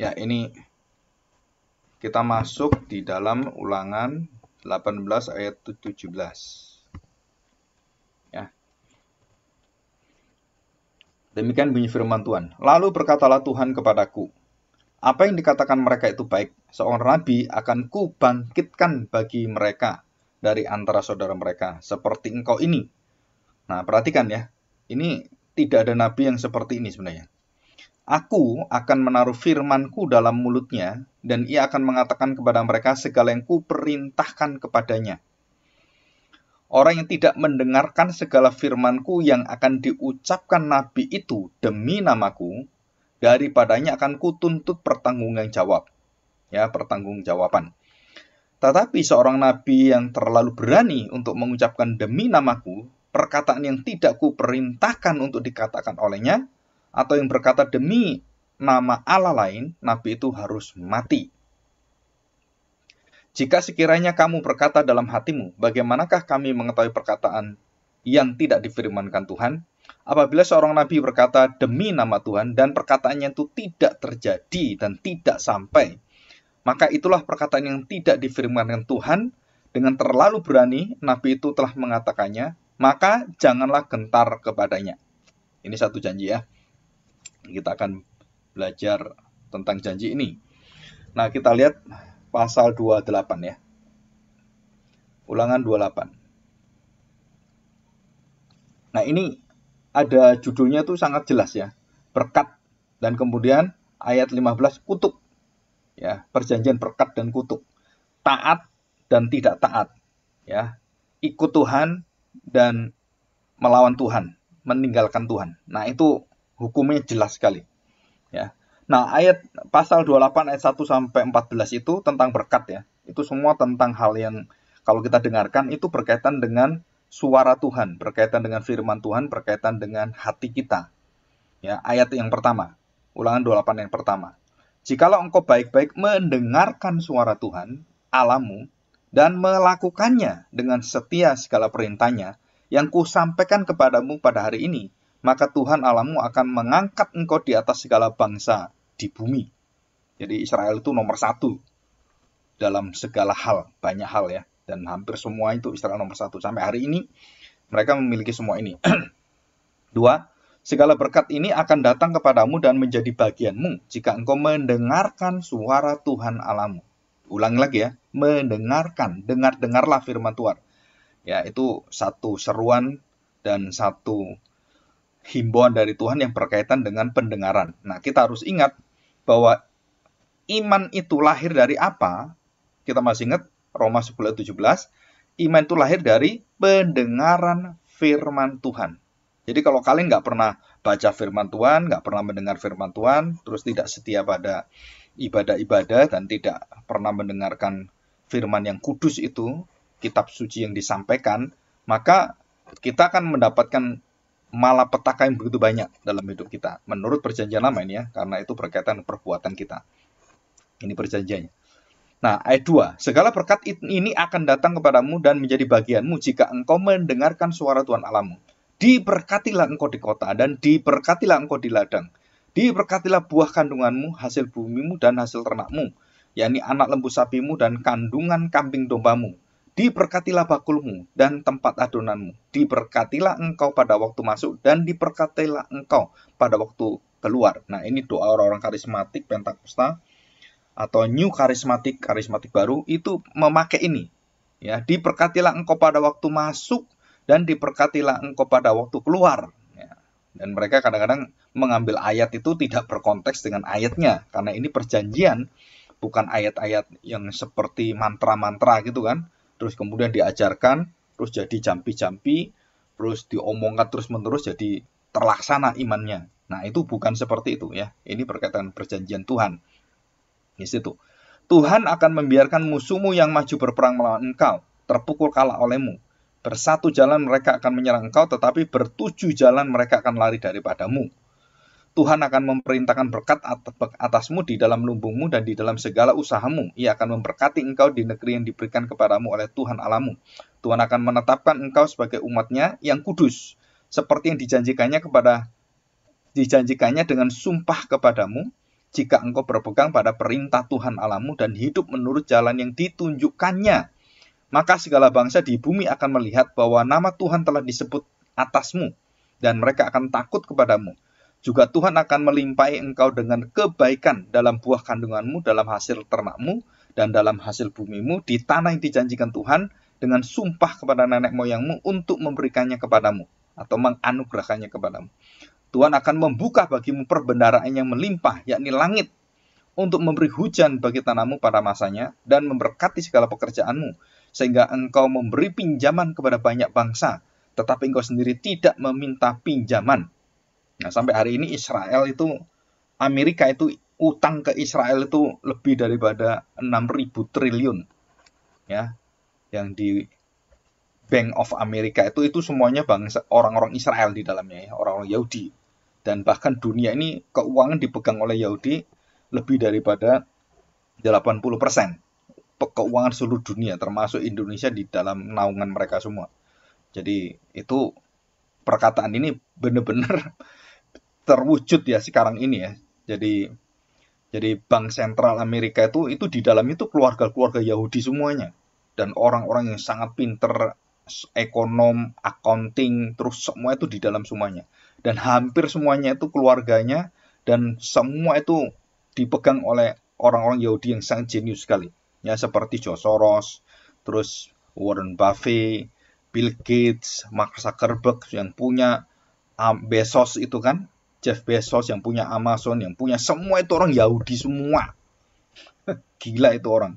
Ya, ini kita masuk di dalam ulangan 18 ayat 17. Ya. Demikian bunyi firman Tuhan. Lalu berkatalah Tuhan kepadaku, apa yang dikatakan mereka itu baik, seorang nabi akan kubangkitkan bagi mereka dari antara saudara mereka, seperti engkau ini. Nah, perhatikan ya, ini tidak ada nabi yang seperti ini sebenarnya. Aku akan menaruh firmanku dalam mulutnya, dan ia akan mengatakan kepada mereka segala yang kuperintahkan kepadanya. Orang yang tidak mendengarkan segala firmanku yang akan diucapkan nabi itu demi namaku, daripadanya akan kutuntut pertanggungan jawab. Ya, pertanggung jawaban. Tetapi seorang nabi yang terlalu berani untuk mengucapkan demi namaku, perkataan yang tidak kuperintahkan untuk dikatakan olehnya, atau yang berkata demi nama Allah lain, nabi itu harus mati. Jika sekiranya kamu berkata dalam hatimu, bagaimanakah kami mengetahui perkataan yang tidak difirmankan Tuhan? Apabila seorang nabi berkata demi nama Tuhan dan perkataannya itu tidak terjadi dan tidak sampai, maka itulah perkataan yang tidak difirmankan Tuhan dengan terlalu berani nabi itu telah mengatakannya, maka janganlah gentar kepadanya. Ini satu janji ya. Kita akan belajar tentang janji ini. Nah, kita lihat pasal 28 ya. Ulangan 28. Nah, ini ada judulnya tuh sangat jelas ya. Berkat dan kemudian ayat 15 kutuk Ya, perjanjian berkat dan kutuk, Taat dan tidak taat. Ya. Ikut Tuhan dan melawan Tuhan, meninggalkan Tuhan. Nah, itu hukumnya jelas sekali. Ya. Nah, ayat pasal 28 ayat 1 sampai 14 itu tentang berkat ya. Itu semua tentang hal yang kalau kita dengarkan itu berkaitan dengan suara Tuhan, berkaitan dengan firman Tuhan, berkaitan dengan hati kita. Ya, ayat yang pertama, ulangan 28 yang pertama. Jikalau engkau baik-baik mendengarkan suara Tuhan, alamu, dan melakukannya dengan setia segala perintahnya yang ku sampaikan kepadamu pada hari ini, maka Tuhan alamu akan mengangkat engkau di atas segala bangsa di bumi. Jadi Israel itu nomor satu dalam segala hal, banyak hal ya. Dan hampir semua itu Israel nomor satu. Sampai hari ini mereka memiliki semua ini. Dua, segala berkat ini akan datang kepadamu dan menjadi bagianmu jika engkau mendengarkan suara Tuhan alamu. Ulangi lagi ya, mendengarkan, dengar-dengarlah firman Tuhan. Ya, itu satu seruan dan satu himbauan dari Tuhan yang berkaitan dengan pendengaran. Nah, kita harus ingat bahwa iman itu lahir dari apa? Kita masih ingat Roma 10 iman itu lahir dari pendengaran firman Tuhan. Jadi kalau kalian nggak pernah baca firman Tuhan, nggak pernah mendengar firman Tuhan, terus tidak setia pada ibadah-ibadah dan tidak pernah mendengarkan firman yang kudus itu, kitab suci yang disampaikan, maka kita akan mendapatkan malapetaka yang begitu banyak dalam hidup kita. Menurut perjanjian lama ini ya, karena itu berkaitan perbuatan kita. Ini perjanjiannya. Nah, ayat 2. Segala berkat ini akan datang kepadamu dan menjadi bagianmu jika engkau mendengarkan suara Tuhan Alamu. Diberkatilah engkau di kota dan diberkatilah engkau di ladang. Diberkatilah buah kandunganmu, hasil bumimu dan hasil ternakmu, yakni anak lembu sapimu dan kandungan kambing dombamu. Diberkatilah bakulmu dan tempat adonanmu. Diberkatilah engkau pada waktu masuk dan diberkatilah engkau pada waktu keluar. Nah, ini doa orang-orang karismatik Pentakosta atau new karismatik, karismatik baru itu memakai ini. Ya, diberkatilah engkau pada waktu masuk dan diberkatilah engkau pada waktu keluar. Ya. Dan mereka kadang-kadang mengambil ayat itu tidak berkonteks dengan ayatnya karena ini perjanjian bukan ayat-ayat yang seperti mantra-mantra gitu kan terus kemudian diajarkan, terus jadi jampi-jampi, terus diomongkan terus-menerus jadi terlaksana imannya. Nah, itu bukan seperti itu ya. Ini berkaitan perjanjian Tuhan. Di situ. Tuhan akan membiarkan musuhmu yang maju berperang melawan engkau, terpukul kalah olehmu. Bersatu jalan mereka akan menyerang engkau, tetapi bertujuh jalan mereka akan lari daripadamu. Tuhan akan memerintahkan berkat atasmu di dalam lumbungmu dan di dalam segala usahamu. Ia akan memberkati engkau di negeri yang diberikan kepadamu oleh Tuhan Alamu. Tuhan akan menetapkan engkau sebagai umatnya yang kudus, seperti yang dijanjikannya kepada dijanjikannya dengan sumpah kepadamu jika engkau berpegang pada perintah Tuhan Alamu dan hidup menurut jalan yang ditunjukkannya. Maka segala bangsa di bumi akan melihat bahwa nama Tuhan telah disebut atasmu dan mereka akan takut kepadamu juga Tuhan akan melimpahi engkau dengan kebaikan dalam buah kandunganmu, dalam hasil ternakmu, dan dalam hasil bumimu di tanah yang dijanjikan Tuhan dengan sumpah kepada nenek moyangmu untuk memberikannya kepadamu atau menganugerahkannya kepadamu. Tuhan akan membuka bagimu perbendaraan yang melimpah, yakni langit, untuk memberi hujan bagi tanamu pada masanya dan memberkati segala pekerjaanmu, sehingga engkau memberi pinjaman kepada banyak bangsa, tetapi engkau sendiri tidak meminta pinjaman Nah, sampai hari ini Israel itu Amerika itu utang ke Israel itu lebih daripada 6.000 triliun. Ya. Yang di Bank of America itu itu semuanya bangsa orang-orang Israel di dalamnya ya, orang-orang Yahudi. Dan bahkan dunia ini keuangan dipegang oleh Yahudi lebih daripada 80% keuangan seluruh dunia termasuk Indonesia di dalam naungan mereka semua. Jadi itu perkataan ini benar-benar terwujud ya sekarang ini ya. Jadi jadi bank sentral Amerika itu itu di dalam itu keluarga-keluarga Yahudi semuanya dan orang-orang yang sangat pinter ekonom, accounting, terus semua itu di dalam semuanya. Dan hampir semuanya itu keluarganya dan semua itu dipegang oleh orang-orang Yahudi yang sangat jenius sekali. Ya seperti George Soros, terus Warren Buffett, Bill Gates, Mark Zuckerberg yang punya um, Bezos itu kan, Jeff Bezos, yang punya Amazon, yang punya semua itu orang Yahudi semua. Gila itu orang.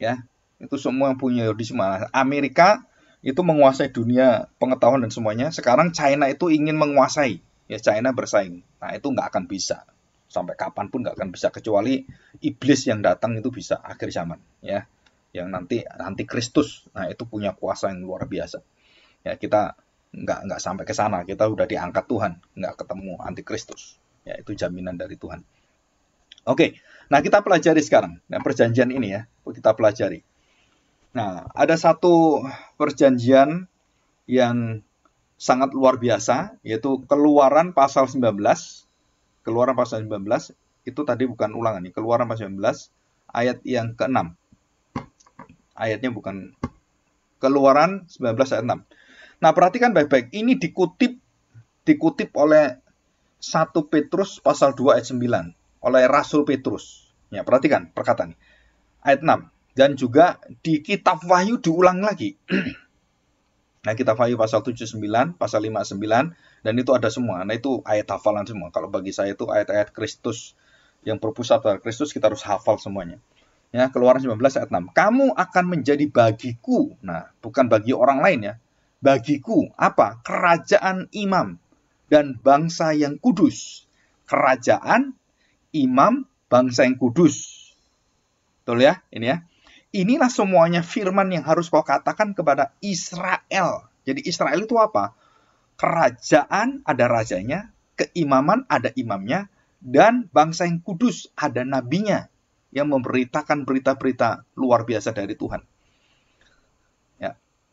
Ya, itu semua yang punya Yahudi semua. Nah, Amerika itu menguasai dunia pengetahuan dan semuanya. Sekarang China itu ingin menguasai. Ya, China bersaing. Nah, itu nggak akan bisa. Sampai kapanpun nggak akan bisa. Kecuali iblis yang datang itu bisa. Akhir zaman. Ya, yang nanti nanti Kristus. Nah, itu punya kuasa yang luar biasa. Ya, kita nggak nggak sampai ke sana kita udah diangkat Tuhan nggak ketemu antikristus ya itu jaminan dari Tuhan oke nah kita pelajari sekarang nah, perjanjian ini ya kita pelajari nah ada satu perjanjian yang sangat luar biasa yaitu keluaran pasal 19 keluaran pasal 19 itu tadi bukan ulangan nih keluaran pasal 19 ayat yang ke-6 ayatnya bukan Keluaran 19 ayat 6. Nah, perhatikan baik-baik. Ini dikutip dikutip oleh 1 Petrus pasal 2 ayat 9 oleh Rasul Petrus. Ya, perhatikan perkataan ayat 6 dan juga di kitab Wahyu diulang lagi. nah, kitab Wahyu pasal 79, pasal 59 dan itu ada semua. Nah, itu ayat hafalan semua. Kalau bagi saya itu ayat-ayat Kristus yang berpusat pada Kristus kita harus hafal semuanya. Ya, Keluaran 19 ayat 6. Kamu akan menjadi bagiku. Nah, bukan bagi orang lain ya, bagiku apa kerajaan imam dan bangsa yang kudus. Kerajaan, imam, bangsa yang kudus. Betul ya? Ini ya. Inilah semuanya firman yang harus kau katakan kepada Israel. Jadi Israel itu apa? Kerajaan ada rajanya, keimaman ada imamnya, dan bangsa yang kudus ada nabinya yang memberitakan berita-berita luar biasa dari Tuhan.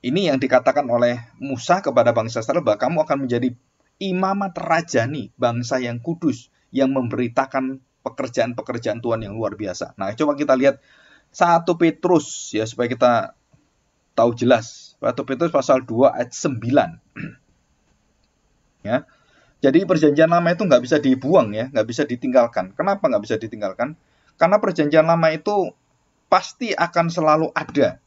Ini yang dikatakan oleh Musa kepada bangsa Israel bahwa kamu akan menjadi imamat rajani, bangsa yang kudus, yang memberitakan pekerjaan-pekerjaan Tuhan yang luar biasa. Nah, coba kita lihat 1 Petrus, ya supaya kita tahu jelas. 1 Petrus pasal 2 ayat 9. ya. Jadi perjanjian lama itu nggak bisa dibuang ya, nggak bisa ditinggalkan. Kenapa nggak bisa ditinggalkan? Karena perjanjian lama itu pasti akan selalu ada.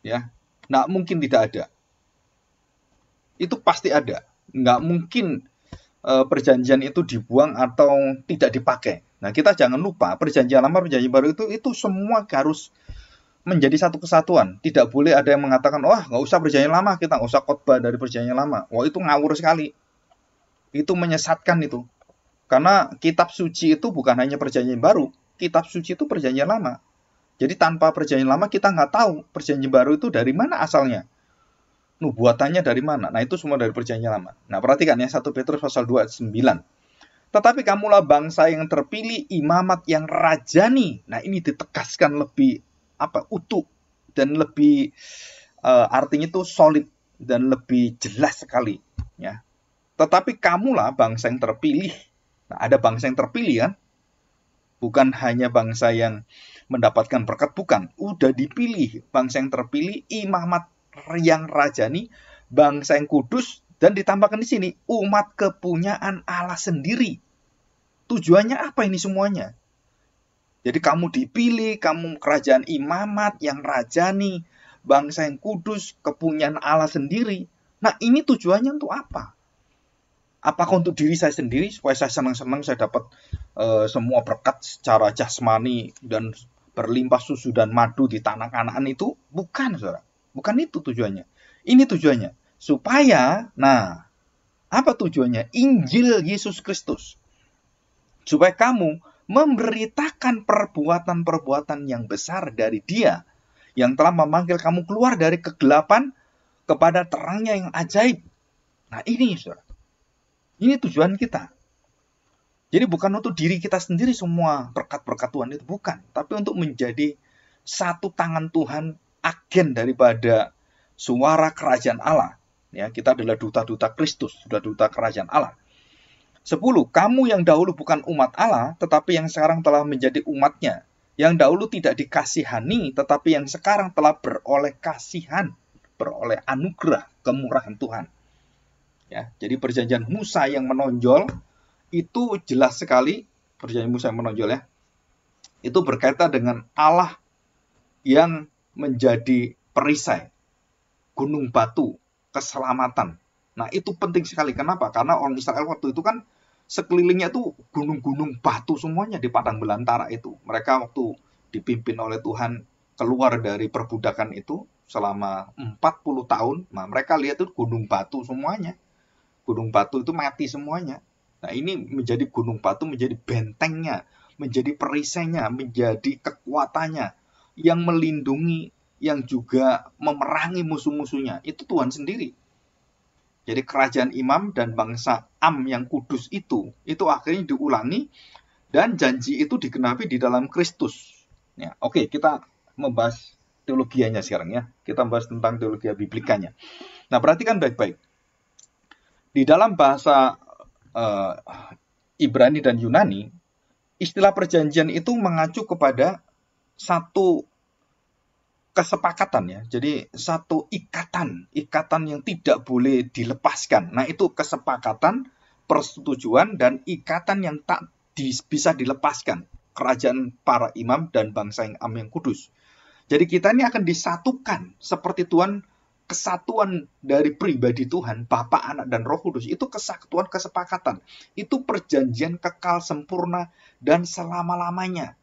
Ya, Nggak mungkin tidak ada. Itu pasti ada. Nggak mungkin e, perjanjian itu dibuang atau tidak dipakai. Nah, kita jangan lupa perjanjian lama, perjanjian baru itu itu semua harus menjadi satu kesatuan. Tidak boleh ada yang mengatakan, wah nggak usah perjanjian lama, kita nggak usah khotbah dari perjanjian lama. Wah itu ngawur sekali. Itu menyesatkan itu. Karena kitab suci itu bukan hanya perjanjian baru, kitab suci itu perjanjian lama. Jadi tanpa perjanjian lama kita nggak tahu perjanjian baru itu dari mana asalnya. Nubuatannya dari mana? Nah itu semua dari perjanjian lama. Nah perhatikan ya 1 Petrus pasal 2 ayat 9. Tetapi kamulah bangsa yang terpilih, imamat yang rajani. Nah ini ditegaskan lebih apa utuh dan lebih uh, artinya itu solid dan lebih jelas sekali ya. Tetapi kamulah bangsa yang terpilih. Nah, ada bangsa yang terpilih kan? Bukan hanya bangsa yang mendapatkan berkat bukan udah dipilih bangsa yang terpilih imamat yang rajani bangsa yang kudus dan ditambahkan di sini umat kepunyaan Allah sendiri tujuannya apa ini semuanya jadi kamu dipilih kamu kerajaan imamat yang rajani bangsa yang kudus kepunyaan Allah sendiri nah ini tujuannya untuk apa apakah untuk diri saya sendiri supaya saya senang-senang saya dapat uh, semua berkat secara jasmani dan berlimpah susu dan madu di tanah kanan itu bukan saudara. Bukan itu tujuannya. Ini tujuannya. Supaya, nah, apa tujuannya? Injil Yesus Kristus. Supaya kamu memberitakan perbuatan-perbuatan yang besar dari dia. Yang telah memanggil kamu keluar dari kegelapan kepada terangnya yang ajaib. Nah ini saudara. Ini tujuan kita. Jadi bukan untuk diri kita sendiri semua berkat-berkat Tuhan itu bukan, tapi untuk menjadi satu tangan Tuhan agen daripada suara kerajaan Allah. Ya, kita adalah duta-duta Kristus, duta-duta kerajaan Allah. 10. Kamu yang dahulu bukan umat Allah, tetapi yang sekarang telah menjadi umatnya. Yang dahulu tidak dikasihani, tetapi yang sekarang telah beroleh kasihan, beroleh anugerah, kemurahan Tuhan. Ya, jadi perjanjian Musa yang menonjol itu jelas sekali perjanjian musa yang menonjol ya. Itu berkaitan dengan Allah yang menjadi perisai, gunung batu, keselamatan. Nah itu penting sekali. Kenapa? Karena orang Israel waktu itu kan sekelilingnya itu gunung-gunung batu semuanya di padang belantara itu. Mereka waktu dipimpin oleh Tuhan keluar dari perbudakan itu selama 40 tahun. Nah mereka lihat itu gunung batu semuanya. Gunung batu itu mati semuanya. Nah ini menjadi gunung batu menjadi bentengnya, menjadi perisainya, menjadi kekuatannya yang melindungi, yang juga memerangi musuh-musuhnya. Itu Tuhan sendiri. Jadi kerajaan imam dan bangsa Am yang kudus itu, itu akhirnya diulangi dan janji itu digenapi di dalam Kristus. Ya, oke, okay, kita membahas teologianya sekarang ya. Kita membahas tentang teologi biblikanya. Nah, perhatikan baik-baik. Di dalam bahasa uh, Ibrani dan Yunani, istilah perjanjian itu mengacu kepada satu kesepakatan ya. Jadi satu ikatan, ikatan yang tidak boleh dilepaskan. Nah, itu kesepakatan, persetujuan dan ikatan yang tak di, bisa dilepaskan. Kerajaan para imam dan bangsa yang am yang kudus. Jadi kita ini akan disatukan seperti Tuhan kesatuan dari pribadi Tuhan, Bapa, Anak, dan Roh Kudus itu kesatuan kesepakatan. Itu perjanjian kekal sempurna dan selama-lamanya.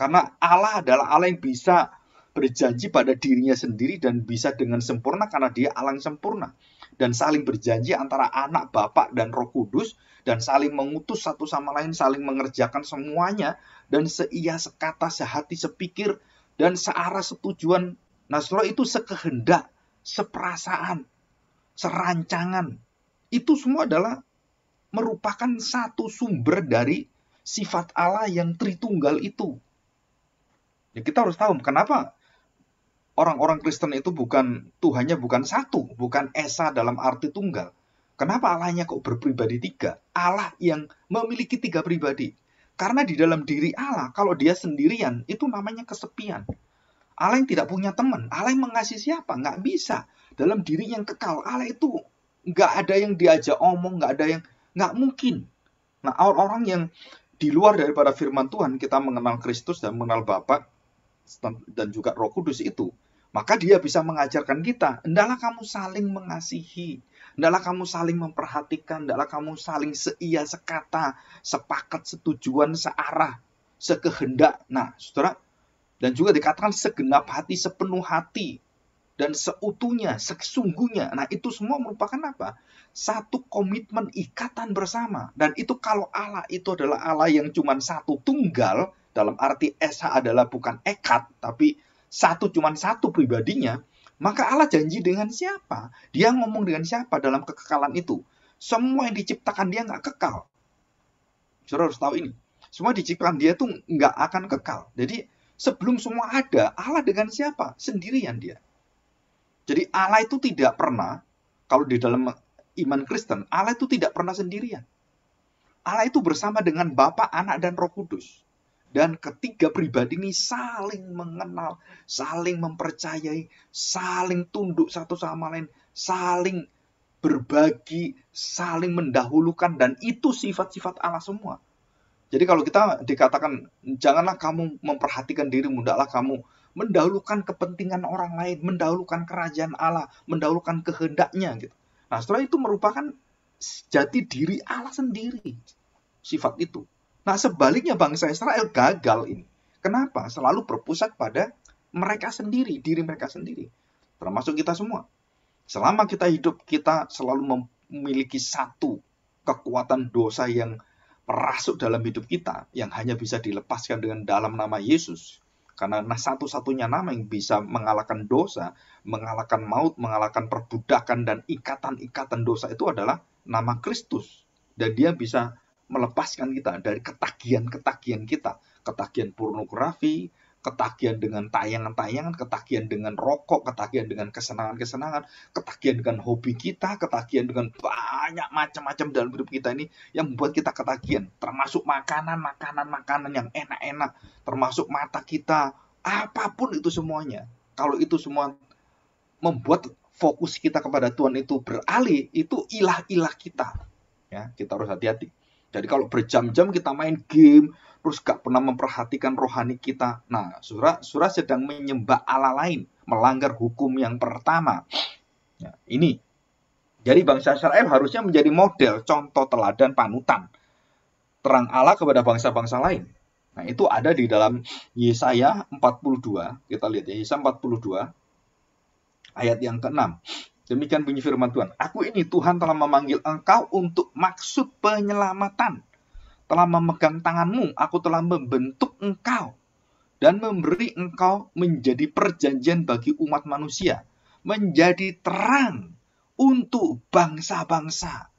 Karena Allah adalah Allah yang bisa berjanji pada dirinya sendiri dan bisa dengan sempurna karena dia Allah yang sempurna. Dan saling berjanji antara anak, bapak, dan roh kudus. Dan saling mengutus satu sama lain, saling mengerjakan semuanya. Dan seia, sekata, sehati, sepikir, dan searah setujuan. Nah, itu sekehendak seperasaan, serancangan. Itu semua adalah merupakan satu sumber dari sifat Allah yang tritunggal itu. Ya kita harus tahu kenapa orang-orang Kristen itu bukan Tuhannya bukan satu, bukan esa dalam arti tunggal. Kenapa Allahnya kok berpribadi tiga? Allah yang memiliki tiga pribadi. Karena di dalam diri Allah, kalau dia sendirian, itu namanya kesepian. Allah yang tidak punya teman. Allah yang mengasihi siapa? Nggak bisa. Dalam diri yang kekal. Allah itu nggak ada yang diajak omong. Nggak ada yang... Nggak mungkin. Nah, orang-orang yang di luar daripada firman Tuhan, kita mengenal Kristus dan mengenal Bapa dan juga Roh Kudus itu, maka dia bisa mengajarkan kita, hendaklah kamu saling mengasihi, hendaklah kamu saling memperhatikan, hendaklah kamu saling seia, sekata, sepakat, setujuan, searah, sekehendak. Nah, saudara, dan juga dikatakan segenap hati, sepenuh hati, dan seutuhnya, sesungguhnya. Nah itu semua merupakan apa? Satu komitmen ikatan bersama. Dan itu kalau Allah itu adalah Allah yang cuma satu tunggal, dalam arti Esa adalah bukan ekat, tapi satu cuma satu pribadinya, maka Allah janji dengan siapa? Dia ngomong dengan siapa dalam kekekalan itu? Semua yang diciptakan dia nggak kekal. Saudara harus tahu ini. Semua diciptakan dia tuh nggak akan kekal. Jadi sebelum semua ada, Allah dengan siapa? Sendirian dia. Jadi Allah itu tidak pernah, kalau di dalam iman Kristen, Allah itu tidak pernah sendirian. Allah itu bersama dengan Bapa, Anak, dan Roh Kudus. Dan ketiga pribadi ini saling mengenal, saling mempercayai, saling tunduk satu sama lain, saling berbagi, saling mendahulukan, dan itu sifat-sifat Allah semua. Jadi kalau kita dikatakan janganlah kamu memperhatikan dirimu, tidaklah kamu mendahulukan kepentingan orang lain, mendahulukan kerajaan Allah, mendahulukan kehendaknya gitu. Nah, setelah itu merupakan jati diri Allah sendiri sifat itu. Nah, sebaliknya bangsa Israel gagal ini. Kenapa? Selalu berpusat pada mereka sendiri, diri mereka sendiri. Termasuk kita semua. Selama kita hidup, kita selalu memiliki satu kekuatan dosa yang perasuk dalam hidup kita yang hanya bisa dilepaskan dengan dalam nama Yesus. Karena nah, satu-satunya nama yang bisa mengalahkan dosa, mengalahkan maut, mengalahkan perbudakan dan ikatan-ikatan dosa itu adalah nama Kristus. Dan dia bisa melepaskan kita dari ketagihan-ketagihan kita, ketagihan pornografi, ketagihan dengan tayangan-tayangan, ketagihan dengan rokok, ketagihan dengan kesenangan-kesenangan, ketagihan dengan hobi kita, ketagihan dengan banyak macam-macam dalam hidup kita ini yang membuat kita ketagihan, termasuk makanan, makanan, makanan yang enak-enak, termasuk mata kita, apapun itu semuanya. Kalau itu semua membuat fokus kita kepada Tuhan itu beralih, itu ilah-ilah kita. Ya, kita harus hati-hati. Jadi kalau berjam-jam kita main game, terus gak pernah memperhatikan rohani kita. Nah, surah surah sedang menyembah Allah lain, melanggar hukum yang pertama. Ya, ini. Jadi bangsa Israel harusnya menjadi model, contoh teladan panutan. Terang Allah kepada bangsa-bangsa lain. Nah, itu ada di dalam Yesaya 42. Kita lihat Yesaya 42 ayat yang ke-6. Demikian bunyi firman Tuhan. Aku ini Tuhan telah memanggil engkau untuk maksud penyelamatan. Telah memegang tanganmu, aku telah membentuk engkau. Dan memberi engkau menjadi perjanjian bagi umat manusia. Menjadi terang untuk bangsa-bangsa.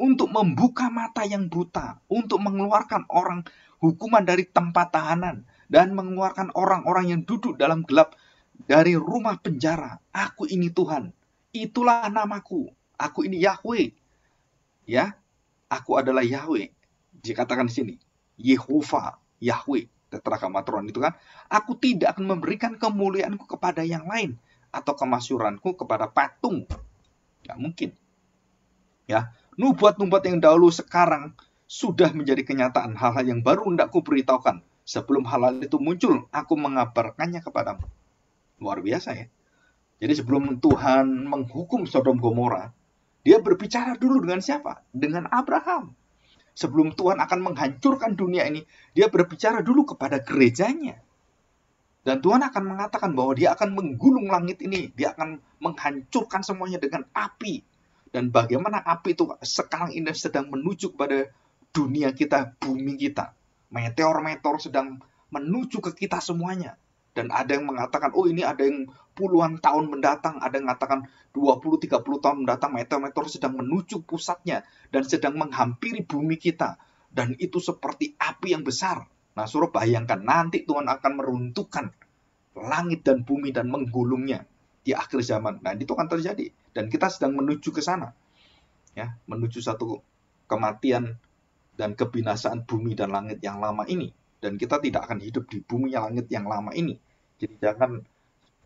Untuk membuka mata yang buta. Untuk mengeluarkan orang hukuman dari tempat tahanan. Dan mengeluarkan orang-orang yang duduk dalam gelap dari rumah penjara. Aku ini Tuhan itulah namaku. Aku ini Yahweh. Ya, aku adalah Yahweh. Dikatakan di sini, Yehova, Yahweh, matron itu kan, aku tidak akan memberikan kemuliaanku kepada yang lain atau kemasyuranku kepada patung. Tidak mungkin. Ya, nubuat-nubuat yang dahulu sekarang sudah menjadi kenyataan hal-hal yang baru hendak kuberitahukan. Sebelum hal-hal itu muncul, aku mengabarkannya kepadamu. Luar biasa ya. Jadi sebelum Tuhan menghukum Sodom Gomora, dia berbicara dulu dengan siapa? Dengan Abraham. Sebelum Tuhan akan menghancurkan dunia ini, dia berbicara dulu kepada gerejanya. Dan Tuhan akan mengatakan bahwa dia akan menggulung langit ini, dia akan menghancurkan semuanya dengan api. Dan bagaimana api itu sekarang ini sedang menuju kepada dunia kita, bumi kita. Meteor-meteor sedang menuju ke kita semuanya dan ada yang mengatakan oh ini ada yang puluhan tahun mendatang, ada yang mengatakan 20-30 tahun mendatang meteor-meteor sedang menuju pusatnya dan sedang menghampiri bumi kita. Dan itu seperti api yang besar. Nah suruh bayangkan nanti Tuhan akan meruntuhkan langit dan bumi dan menggulungnya di akhir zaman. Nah itu akan terjadi. Dan kita sedang menuju ke sana. ya Menuju satu kematian dan kebinasaan bumi dan langit yang lama ini. Dan kita tidak akan hidup di bumi yang langit yang lama ini jadi Jangan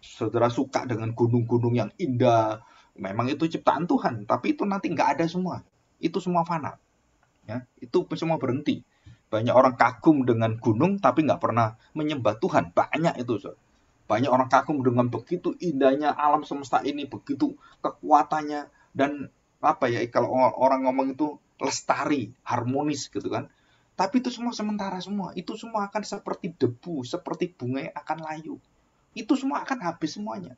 saudara suka dengan gunung-gunung yang indah. Memang itu ciptaan Tuhan, tapi itu nanti nggak ada semua. Itu semua fana. Ya, itu semua berhenti. Banyak orang kagum dengan gunung tapi nggak pernah menyembah Tuhan. Banyak itu, saudara. Banyak orang kagum dengan begitu indahnya alam semesta ini, begitu kekuatannya dan apa ya kalau orang ngomong itu lestari, harmonis gitu kan. Tapi itu semua sementara semua. Itu semua akan seperti debu, seperti bunga yang akan layu. Itu semua akan habis semuanya.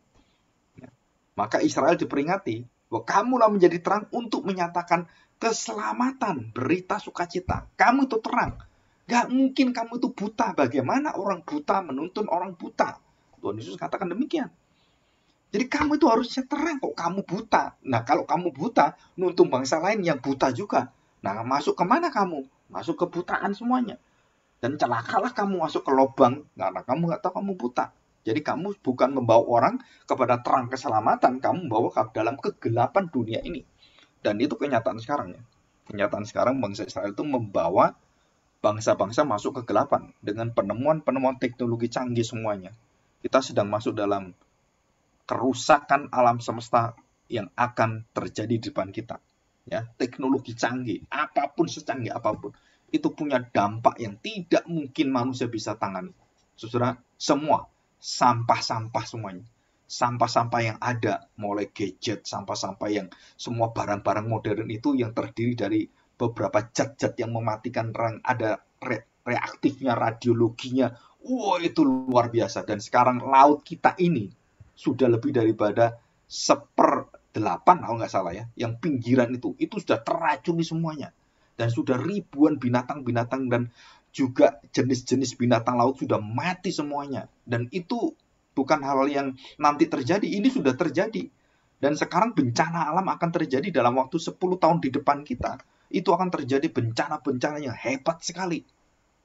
Ya. maka Israel diperingati bahwa kamulah menjadi terang untuk menyatakan keselamatan, berita sukacita. Kamu itu terang. Gak mungkin kamu itu buta. Bagaimana orang buta menuntun orang buta? Tuhan Yesus katakan demikian. Jadi kamu itu harusnya terang kok kamu buta. Nah kalau kamu buta, nuntun bangsa lain yang buta juga. Nah masuk kemana kamu? masuk kebutaan semuanya. Dan celakalah kamu masuk ke lubang karena kamu nggak tahu kamu buta. Jadi kamu bukan membawa orang kepada terang keselamatan, kamu membawa ke dalam kegelapan dunia ini. Dan itu kenyataan sekarang ya. Kenyataan sekarang bangsa Israel itu membawa bangsa-bangsa masuk kegelapan dengan penemuan-penemuan teknologi canggih semuanya. Kita sedang masuk dalam kerusakan alam semesta yang akan terjadi di depan kita ya teknologi canggih apapun secanggih apapun itu punya dampak yang tidak mungkin manusia bisa tangani saudara semua sampah-sampah semuanya sampah-sampah yang ada mulai gadget sampah-sampah yang semua barang-barang modern itu yang terdiri dari beberapa zat-zat yang mematikan rang ada re reaktifnya radiologinya wow itu luar biasa dan sekarang laut kita ini sudah lebih daripada seper delapan kalau nggak salah ya, yang pinggiran itu, itu sudah teracuni semuanya. Dan sudah ribuan binatang-binatang dan juga jenis-jenis binatang laut sudah mati semuanya. Dan itu bukan hal yang nanti terjadi, ini sudah terjadi. Dan sekarang bencana alam akan terjadi dalam waktu 10 tahun di depan kita. Itu akan terjadi bencana-bencana yang hebat sekali.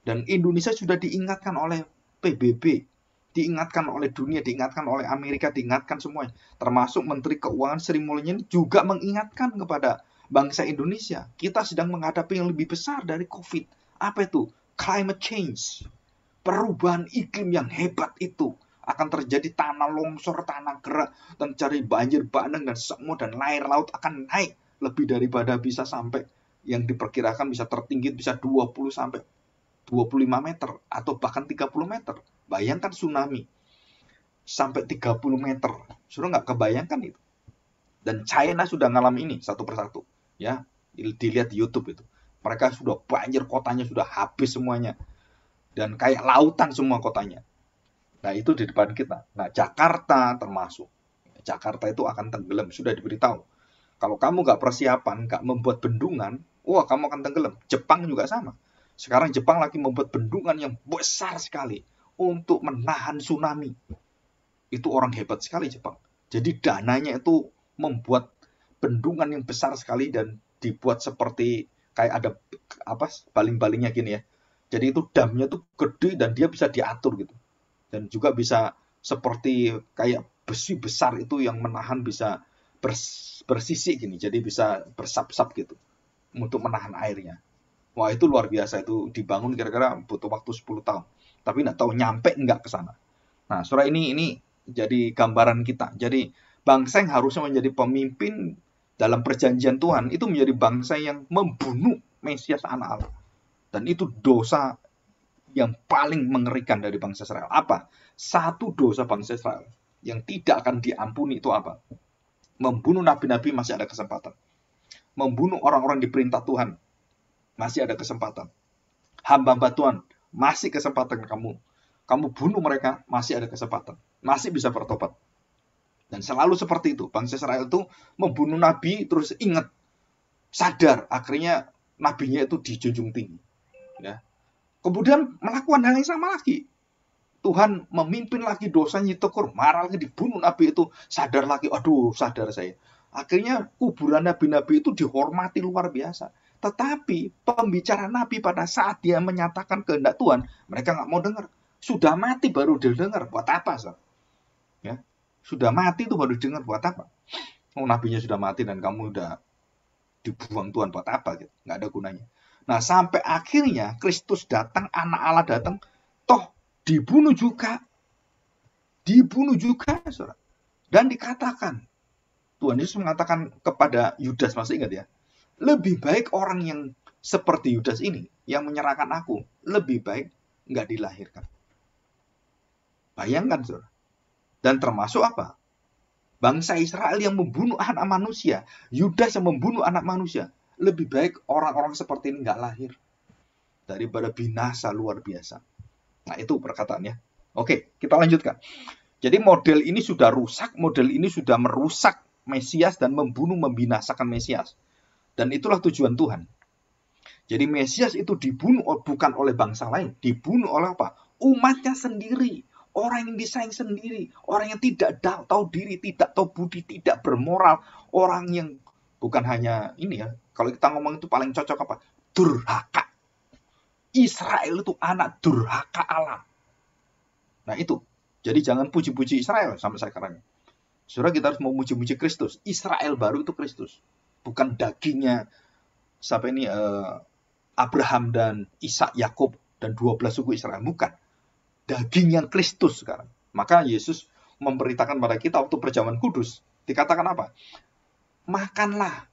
Dan Indonesia sudah diingatkan oleh PBB diingatkan oleh dunia, diingatkan oleh Amerika, diingatkan semuanya. Termasuk Menteri Keuangan Sri Mulyani juga mengingatkan kepada bangsa Indonesia, kita sedang menghadapi yang lebih besar dari COVID. Apa itu? Climate change. Perubahan iklim yang hebat itu akan terjadi tanah longsor, tanah gerak, terjadi banjir bandang dan semua dan air laut akan naik lebih daripada bisa sampai yang diperkirakan bisa tertinggi bisa 20 sampai 25 meter atau bahkan 30 meter. Bayangkan tsunami sampai 30 meter. Sudah nggak kebayangkan itu. Dan China sudah ngalami ini satu persatu. Ya, dilihat di YouTube itu. Mereka sudah banjir kotanya sudah habis semuanya. Dan kayak lautan semua kotanya. Nah, itu di depan kita. Nah, Jakarta termasuk. Jakarta itu akan tenggelam, sudah diberitahu. Kalau kamu nggak persiapan, nggak membuat bendungan, wah kamu akan tenggelam. Jepang juga sama. Sekarang Jepang lagi membuat bendungan yang besar sekali untuk menahan tsunami. Itu orang hebat sekali Jepang. Jadi dananya itu membuat bendungan yang besar sekali dan dibuat seperti kayak ada apa baling-balingnya gini ya. Jadi itu damnya tuh gede dan dia bisa diatur gitu. Dan juga bisa seperti kayak besi besar itu yang menahan bisa bers, bersisi gini. Jadi bisa bersap-sap gitu untuk menahan airnya. Wah itu luar biasa itu dibangun kira-kira butuh waktu 10 tahun. Tapi nggak tahu nyampe nggak ke sana. Nah surah ini ini jadi gambaran kita. Jadi bangsa yang harusnya menjadi pemimpin dalam perjanjian Tuhan itu menjadi bangsa yang membunuh Mesias anak Allah. Dan itu dosa yang paling mengerikan dari bangsa Israel. Apa? Satu dosa bangsa Israel yang tidak akan diampuni itu apa? Membunuh nabi-nabi masih ada kesempatan. Membunuh orang-orang diperintah Tuhan masih ada kesempatan. Hamba-hamba Tuhan, masih kesempatan kamu. Kamu bunuh mereka, masih ada kesempatan. Masih bisa bertobat. Dan selalu seperti itu. Bangsa Israel itu membunuh nabi, terus ingat. Sadar, akhirnya nabinya itu dijunjung tinggi. Ya. Kemudian melakukan hal yang sama lagi. Tuhan memimpin lagi dosanya tekur, marah lagi dibunuh nabi itu, sadar lagi, aduh sadar saya. Akhirnya kuburan nabi-nabi itu dihormati luar biasa. Tetapi pembicara Nabi pada saat dia menyatakan kehendak Tuhan, mereka nggak mau dengar. Sudah mati baru dengar, buat apa? Sir? Ya, sudah mati itu baru dengar, buat apa? Oh, nabinya sudah mati dan kamu udah dibuang Tuhan buat apa? Gitu. Nggak ada gunanya. Nah, sampai akhirnya Kristus datang, anak Allah datang, toh dibunuh juga. Dibunuh juga, saudara. Dan dikatakan, Tuhan Yesus mengatakan kepada Yudas, masih ingat ya? lebih baik orang yang seperti Yudas ini yang menyerahkan aku lebih baik nggak dilahirkan. Bayangkan saudara. Dan termasuk apa? Bangsa Israel yang membunuh anak manusia, Yudas yang membunuh anak manusia, lebih baik orang-orang seperti ini nggak lahir daripada binasa luar biasa. Nah itu perkataannya. Oke, kita lanjutkan. Jadi model ini sudah rusak, model ini sudah merusak Mesias dan membunuh membinasakan Mesias. Dan itulah tujuan Tuhan. Jadi Mesias itu dibunuh bukan oleh bangsa lain, dibunuh oleh apa? Umatnya sendiri, orang yang disayang sendiri, orang yang tidak tahu diri, tidak tahu budi, tidak bermoral, orang yang bukan hanya ini ya. Kalau kita ngomong itu paling cocok apa? Durhaka. Israel itu anak durhaka Allah. Nah itu. Jadi jangan puji-puji Israel sampai sekarang. Surah kita harus memuji-muji Kristus. Israel baru itu Kristus bukan dagingnya siapa ini uh, Abraham dan Ishak Yakub dan 12 suku Israel bukan daging yang Kristus sekarang maka Yesus memberitakan pada kita waktu perjamuan kudus dikatakan apa makanlah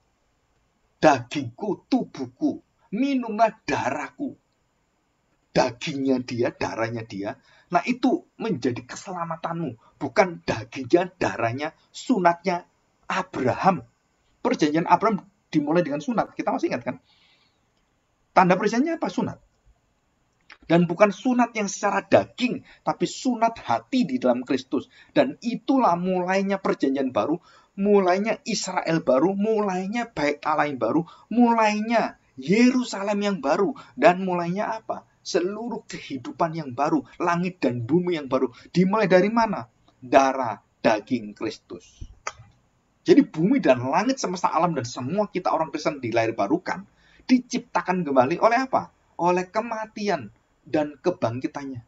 dagingku tubuhku minumlah darahku dagingnya dia darahnya dia nah itu menjadi keselamatanmu bukan dagingnya darahnya sunatnya Abraham perjanjian Abraham dimulai dengan sunat. Kita masih ingat kan? Tanda perjanjiannya apa? Sunat. Dan bukan sunat yang secara daging, tapi sunat hati di dalam Kristus. Dan itulah mulainya perjanjian baru, mulainya Israel baru, mulainya baik Allah yang baru, mulainya Yerusalem yang baru. Dan mulainya apa? Seluruh kehidupan yang baru, langit dan bumi yang baru. Dimulai dari mana? Darah daging Kristus. Jadi bumi dan langit semesta alam dan semua kita orang Kristen barukan diciptakan kembali oleh apa? Oleh kematian dan kebangkitannya.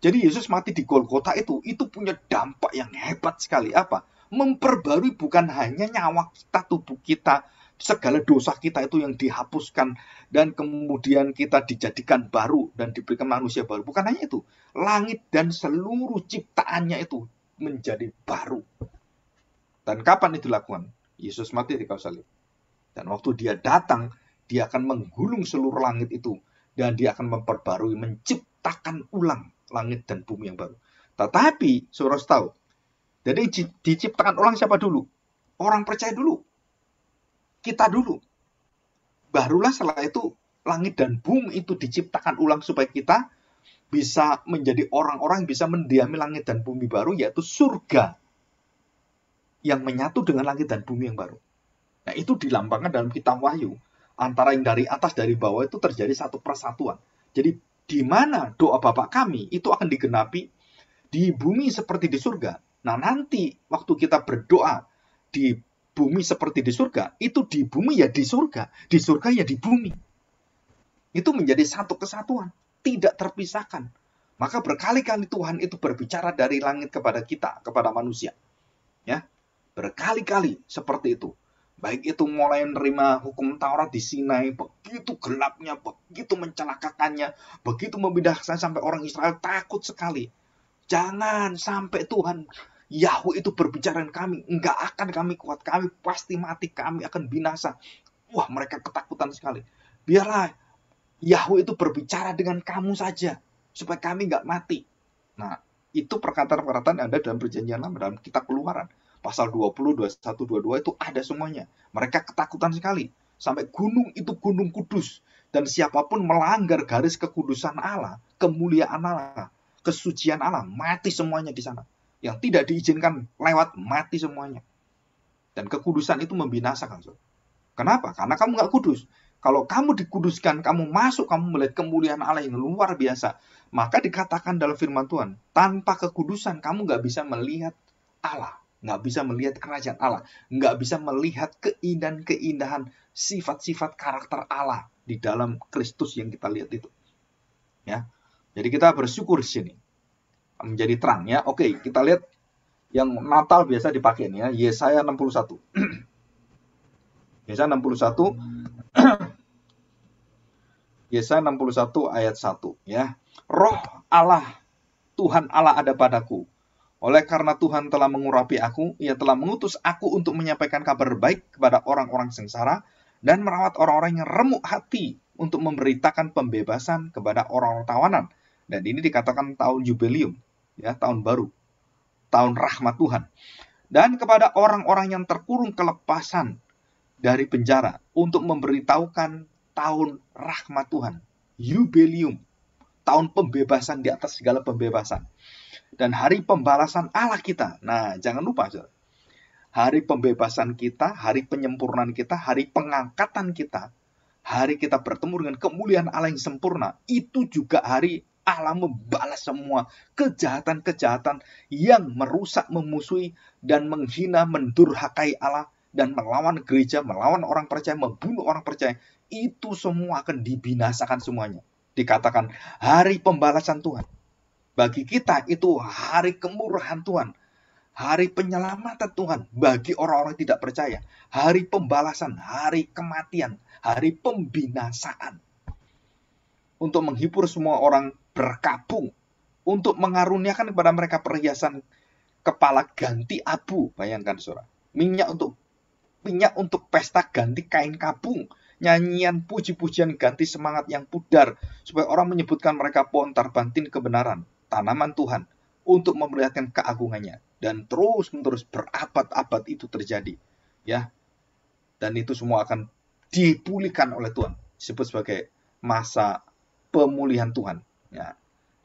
Jadi Yesus mati di Golgota itu, itu punya dampak yang hebat sekali. Apa? Memperbarui bukan hanya nyawa kita, tubuh kita, segala dosa kita itu yang dihapuskan dan kemudian kita dijadikan baru dan diberikan manusia baru. Bukan hanya itu, langit dan seluruh ciptaannya itu menjadi baru. Dan kapan itu dilakukan? Yesus mati di kayu salib. Dan waktu dia datang, dia akan menggulung seluruh langit itu. Dan dia akan memperbarui, menciptakan ulang langit dan bumi yang baru. Tetapi, saudara tahu, jadi diciptakan ulang siapa dulu? Orang percaya dulu. Kita dulu. Barulah setelah itu langit dan bumi itu diciptakan ulang supaya kita bisa menjadi orang-orang yang bisa mendiami langit dan bumi baru yaitu surga yang menyatu dengan langit dan bumi yang baru. Nah itu dilambangkan dalam kitab wahyu. Antara yang dari atas dari bawah itu terjadi satu persatuan. Jadi di mana doa Bapak kami itu akan digenapi di bumi seperti di surga. Nah nanti waktu kita berdoa di bumi seperti di surga, itu di bumi ya di surga, di surga ya di bumi. Itu menjadi satu kesatuan, tidak terpisahkan. Maka berkali-kali Tuhan itu berbicara dari langit kepada kita, kepada manusia. Ya, berkali-kali seperti itu. Baik itu mulai menerima hukum Taurat di Sinai, begitu gelapnya, begitu mencelakakannya, begitu membedahkan sampai orang Israel takut sekali. Jangan sampai Tuhan Yahweh itu berbicara dengan kami, enggak akan kami kuat, kami pasti mati, kami akan binasa. Wah, mereka ketakutan sekali. Biarlah Yahweh itu berbicara dengan kamu saja, supaya kami enggak mati. Nah, itu perkataan-perkataan yang ada dalam perjanjian lama, dalam kitab keluaran pasal 20, 21, 22 itu ada semuanya. Mereka ketakutan sekali. Sampai gunung itu gunung kudus. Dan siapapun melanggar garis kekudusan Allah, kemuliaan Allah, kesucian Allah, mati semuanya di sana. Yang tidak diizinkan lewat, mati semuanya. Dan kekudusan itu membinasakan. So. Kenapa? Karena kamu nggak kudus. Kalau kamu dikuduskan, kamu masuk, kamu melihat kemuliaan Allah yang luar biasa. Maka dikatakan dalam firman Tuhan, tanpa kekudusan kamu nggak bisa melihat Allah nggak bisa melihat kerajaan Allah, nggak bisa melihat keindahan-keindahan sifat-sifat karakter Allah di dalam Kristus yang kita lihat itu. Ya. Jadi kita bersyukur di sini. Menjadi terang ya. Oke, kita lihat yang Natal biasa dipakai nih ya, Yesaya 61. Yesaya 61 Yesaya 61 ayat 1 ya. Roh Allah Tuhan Allah ada padaku oleh karena Tuhan telah mengurapi aku, ia telah mengutus aku untuk menyampaikan kabar baik kepada orang-orang sengsara dan merawat orang-orang yang remuk hati untuk memberitakan pembebasan kepada orang-orang tawanan. Dan ini dikatakan tahun jubilium, ya, tahun baru, tahun rahmat Tuhan. Dan kepada orang-orang yang terkurung kelepasan dari penjara untuk memberitahukan tahun rahmat Tuhan, jubilium, tahun pembebasan di atas segala pembebasan dan hari pembalasan Allah kita. Nah, jangan lupa, saudara. Hari pembebasan kita, hari penyempurnaan kita, hari pengangkatan kita, hari kita bertemu dengan kemuliaan Allah yang sempurna, itu juga hari Allah membalas semua kejahatan-kejahatan yang merusak, memusuhi, dan menghina, mendurhakai Allah, dan melawan gereja, melawan orang percaya, membunuh orang percaya. Itu semua akan dibinasakan semuanya. Dikatakan hari pembalasan Tuhan. Bagi kita itu hari kemurahan Tuhan. Hari penyelamatan Tuhan bagi orang-orang tidak percaya. Hari pembalasan, hari kematian, hari pembinasaan. Untuk menghibur semua orang berkabung. Untuk mengaruniakan kepada mereka perhiasan kepala ganti abu. Bayangkan saudara. Minyak untuk minyak untuk pesta ganti kain kabung nyanyian puji-pujian ganti semangat yang pudar supaya orang menyebutkan mereka pohon banting kebenaran tanaman Tuhan untuk memperlihatkan keagungannya dan terus menerus berabad-abad itu terjadi ya dan itu semua akan dipulihkan oleh Tuhan disebut sebagai masa pemulihan Tuhan ya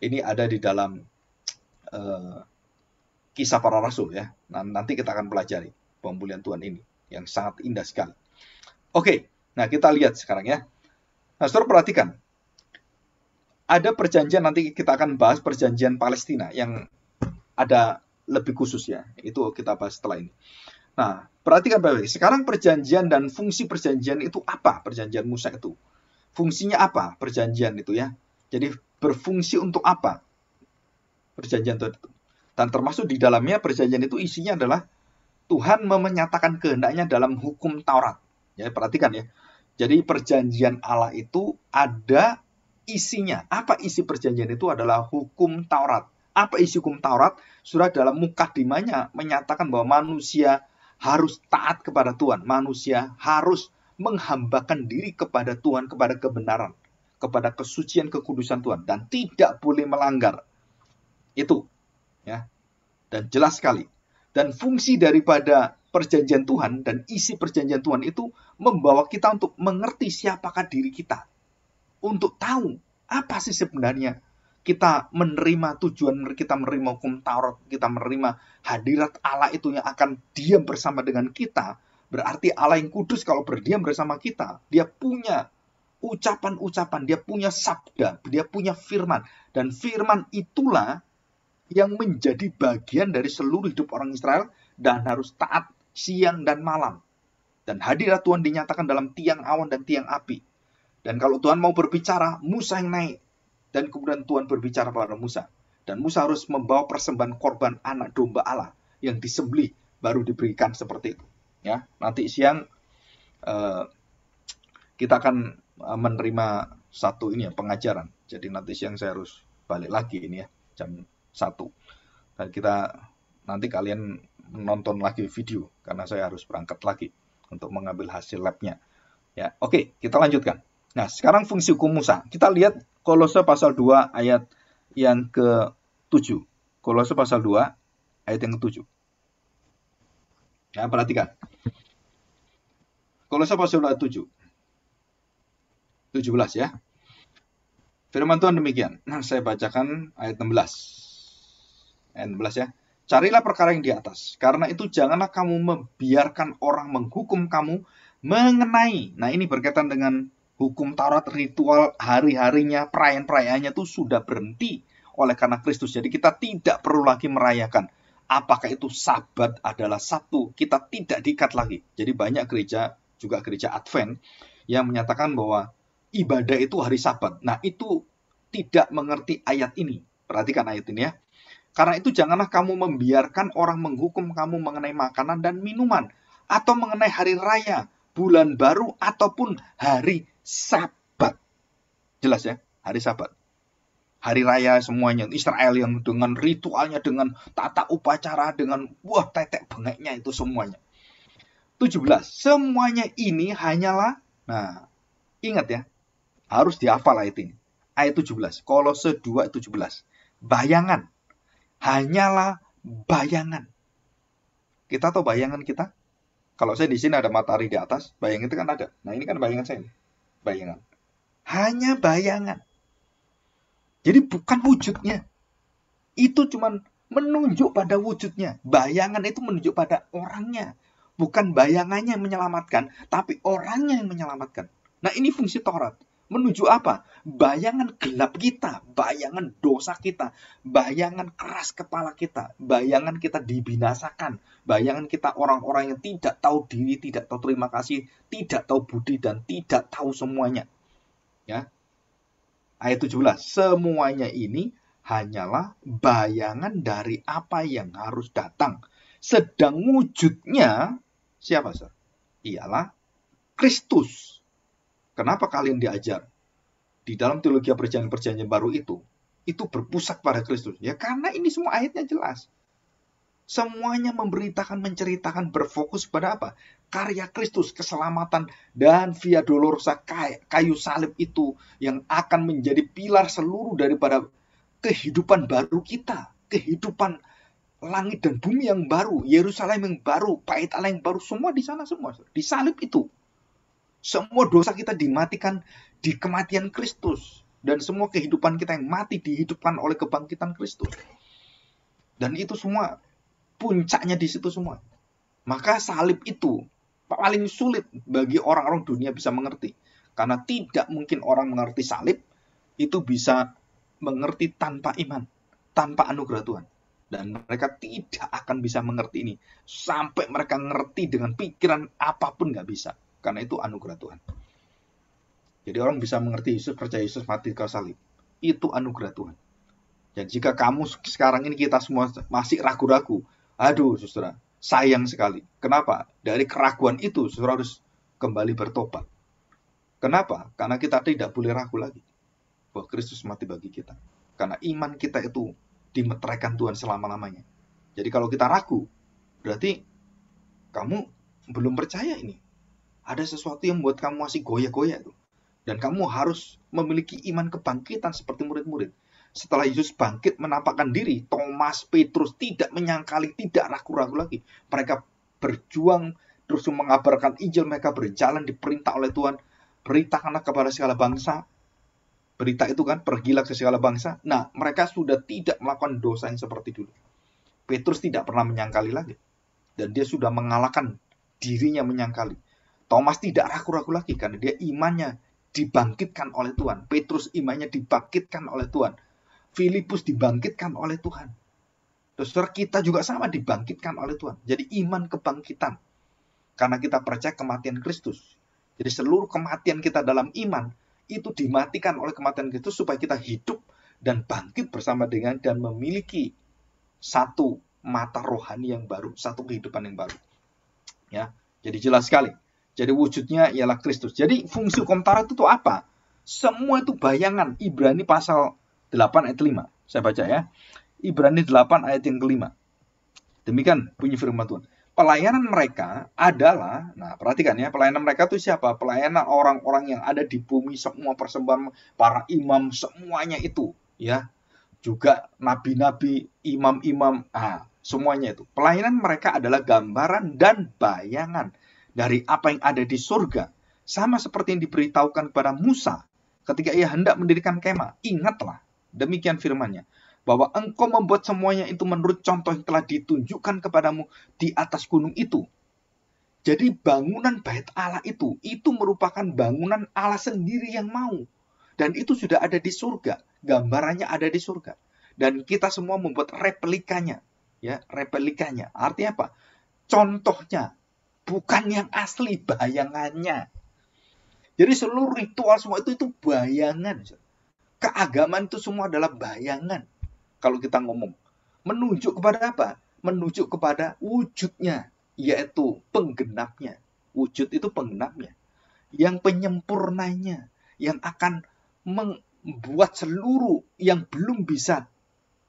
ini ada di dalam uh, kisah para rasul ya nah, nanti kita akan pelajari pemulihan Tuhan ini yang sangat indah sekali oke nah kita lihat sekarang ya nah saudara perhatikan ada perjanjian nanti kita akan bahas perjanjian Palestina yang ada lebih khusus ya. Itu kita bahas setelah ini. Nah, perhatikan baik-baik. Sekarang perjanjian dan fungsi perjanjian itu apa? Perjanjian Musa itu. Fungsinya apa perjanjian itu ya? Jadi berfungsi untuk apa? Perjanjian itu. Dan termasuk di dalamnya perjanjian itu isinya adalah Tuhan menyatakan kehendaknya dalam hukum Taurat. Ya, perhatikan ya. Jadi perjanjian Allah itu ada isinya. Apa isi perjanjian itu adalah hukum Taurat. Apa isi hukum Taurat? Sudah dalam mukadimahnya menyatakan bahwa manusia harus taat kepada Tuhan. Manusia harus menghambakan diri kepada Tuhan, kepada kebenaran, kepada kesucian, kekudusan Tuhan, dan tidak boleh melanggar. Itu, ya, dan jelas sekali. Dan fungsi daripada perjanjian Tuhan dan isi perjanjian Tuhan itu membawa kita untuk mengerti siapakah diri kita, untuk tahu apa sih sebenarnya kita menerima tujuan kita menerima hukum Taurat, kita menerima hadirat Allah itu yang akan diam bersama dengan kita. Berarti Allah yang kudus kalau berdiam bersama kita, dia punya ucapan-ucapan, dia punya sabda, dia punya firman. Dan firman itulah yang menjadi bagian dari seluruh hidup orang Israel dan harus taat siang dan malam. Dan hadirat Tuhan dinyatakan dalam tiang awan dan tiang api. Dan kalau Tuhan mau berbicara, Musa yang naik. Dan kemudian Tuhan berbicara kepada Musa. Dan Musa harus membawa persembahan korban anak domba Allah yang disembelih baru diberikan seperti itu. Ya, nanti siang uh, kita akan eh, menerima satu ini ya pengajaran. Jadi nanti siang saya harus balik lagi ini ya jam satu Dan kita nanti kalian menonton lagi video karena saya harus berangkat lagi untuk mengambil hasil labnya. Ya, oke, kita lanjutkan. Nah, sekarang fungsi hukum Musa. Kita lihat Kolose pasal 2 ayat yang ke-7. Kolose pasal 2 ayat yang ke-7. Ya, perhatikan. Kolose pasal 2 ayat 7. 17 ya. Firman Tuhan demikian. Nah, saya bacakan ayat 16. Ayat 16 ya. Carilah perkara yang di atas. Karena itu janganlah kamu membiarkan orang menghukum kamu mengenai. Nah, ini berkaitan dengan hukum Taurat, ritual hari-harinya, perayaan-perayaannya itu sudah berhenti oleh karena Kristus. Jadi kita tidak perlu lagi merayakan. Apakah itu sabat adalah satu Kita tidak diikat lagi. Jadi banyak gereja, juga gereja Advent, yang menyatakan bahwa ibadah itu hari sabat. Nah itu tidak mengerti ayat ini. Perhatikan ayat ini ya. Karena itu janganlah kamu membiarkan orang menghukum kamu mengenai makanan dan minuman. Atau mengenai hari raya bulan baru ataupun hari Sabat. Jelas ya, hari Sabat. Hari raya semuanya Israel yang dengan ritualnya, dengan tata upacara, dengan buah tetek bengeknya itu semuanya. 17. Semuanya ini hanyalah nah ingat ya, harus dihafal ayat ini. Ayat 17, Kolose 2 ayat 17. Bayangan hanyalah bayangan. Kita tahu bayangan kita? Kalau saya di sini ada matahari di atas, bayangan itu kan ada. Nah ini kan bayangan saya Bayangan. Hanya bayangan. Jadi bukan wujudnya. Itu cuman menunjuk pada wujudnya. Bayangan itu menunjuk pada orangnya. Bukan bayangannya yang menyelamatkan, tapi orangnya yang menyelamatkan. Nah ini fungsi Taurat. Menuju apa? Bayangan gelap kita, bayangan dosa kita, bayangan keras kepala kita, bayangan kita dibinasakan, bayangan kita orang-orang yang tidak tahu diri, tidak tahu terima kasih, tidak tahu budi dan tidak tahu semuanya. Ya. Ayat 17, semuanya ini hanyalah bayangan dari apa yang harus datang. Sedang wujudnya siapa, Sir? Ialah Kristus. Kenapa kalian diajar? Di dalam teologi perjanjian-perjanjian baru itu, itu berpusat pada Kristus. Ya karena ini semua ayatnya jelas. Semuanya memberitakan, menceritakan, berfokus pada apa? Karya Kristus, keselamatan, dan via dolorosa kayu salib itu yang akan menjadi pilar seluruh daripada kehidupan baru kita. Kehidupan langit dan bumi yang baru, Yerusalem yang baru, Bait Allah yang baru, semua di sana semua. Di salib itu. Semua dosa kita dimatikan di kematian Kristus. Dan semua kehidupan kita yang mati dihidupkan oleh kebangkitan Kristus. Dan itu semua puncaknya di situ semua. Maka salib itu paling sulit bagi orang-orang dunia bisa mengerti. Karena tidak mungkin orang mengerti salib itu bisa mengerti tanpa iman, tanpa anugerah Tuhan dan mereka tidak akan bisa mengerti ini sampai mereka ngerti dengan pikiran apapun nggak bisa karena itu anugerah Tuhan. Jadi orang bisa mengerti Yesus, percaya Yesus mati ke salib. Itu anugerah Tuhan. Dan jika kamu sekarang ini kita semua masih ragu-ragu, aduh saudara, sayang sekali. Kenapa? Dari keraguan itu saudara harus kembali bertobat. Kenapa? Karena kita tidak boleh ragu lagi bahwa Kristus mati bagi kita. Karena iman kita itu dimeteraikan Tuhan selama-lamanya. Jadi kalau kita ragu, berarti kamu belum percaya ini. Ada sesuatu yang membuat kamu masih goyah-goyah tuh. Dan kamu harus memiliki iman kebangkitan seperti murid-murid. Setelah Yesus bangkit menampakkan diri, Thomas, Petrus tidak menyangkali, tidak ragu-ragu lagi. Mereka berjuang terus mengabarkan Injil, mereka berjalan diperintah oleh Tuhan. Beritakanlah kepada segala bangsa, berita itu kan pergilah ke segala bangsa. Nah, mereka sudah tidak melakukan dosa yang seperti dulu. Petrus tidak pernah menyangkali lagi. Dan dia sudah mengalahkan dirinya menyangkali. Thomas tidak ragu-ragu lagi karena dia imannya dibangkitkan oleh Tuhan. Petrus imannya dibangkitkan oleh Tuhan. Filipus dibangkitkan oleh Tuhan. Terus kita juga sama dibangkitkan oleh Tuhan. Jadi iman kebangkitan. Karena kita percaya kematian Kristus. Jadi seluruh kematian kita dalam iman itu dimatikan oleh kematian Kristus supaya kita hidup dan bangkit bersama dengan dan memiliki satu mata rohani yang baru, satu kehidupan yang baru. Ya, jadi jelas sekali. Jadi wujudnya ialah Kristus. Jadi fungsi hukum itu apa? Semua itu bayangan Ibrani pasal 8 ayat 5. Saya baca ya. Ibrani 8 ayat yang kelima. Demikian bunyi firman Tuhan. Pelayanan mereka adalah, nah perhatikan ya, pelayanan mereka itu siapa? Pelayanan orang-orang yang ada di bumi, semua persembahan para imam, semuanya itu, ya. Juga nabi-nabi, imam-imam, ah, semuanya itu. Pelayanan mereka adalah gambaran dan bayangan dari apa yang ada di surga. Sama seperti yang diberitahukan kepada Musa ketika ia hendak mendirikan kemah. Ingatlah, demikian firmannya. Bahwa engkau membuat semuanya itu menurut contoh yang telah ditunjukkan kepadamu di atas gunung itu. Jadi bangunan bait Allah itu, itu merupakan bangunan Allah sendiri yang mau. Dan itu sudah ada di surga. Gambarannya ada di surga. Dan kita semua membuat replikanya. Ya, replikanya. Artinya apa? Contohnya, bukan yang asli bayangannya. Jadi seluruh ritual semua itu itu bayangan. Keagamaan itu semua adalah bayangan. Kalau kita ngomong menunjuk kepada apa? Menunjuk kepada wujudnya, yaitu penggenapnya. Wujud itu penggenapnya. Yang penyempurnanya, yang akan membuat seluruh yang belum bisa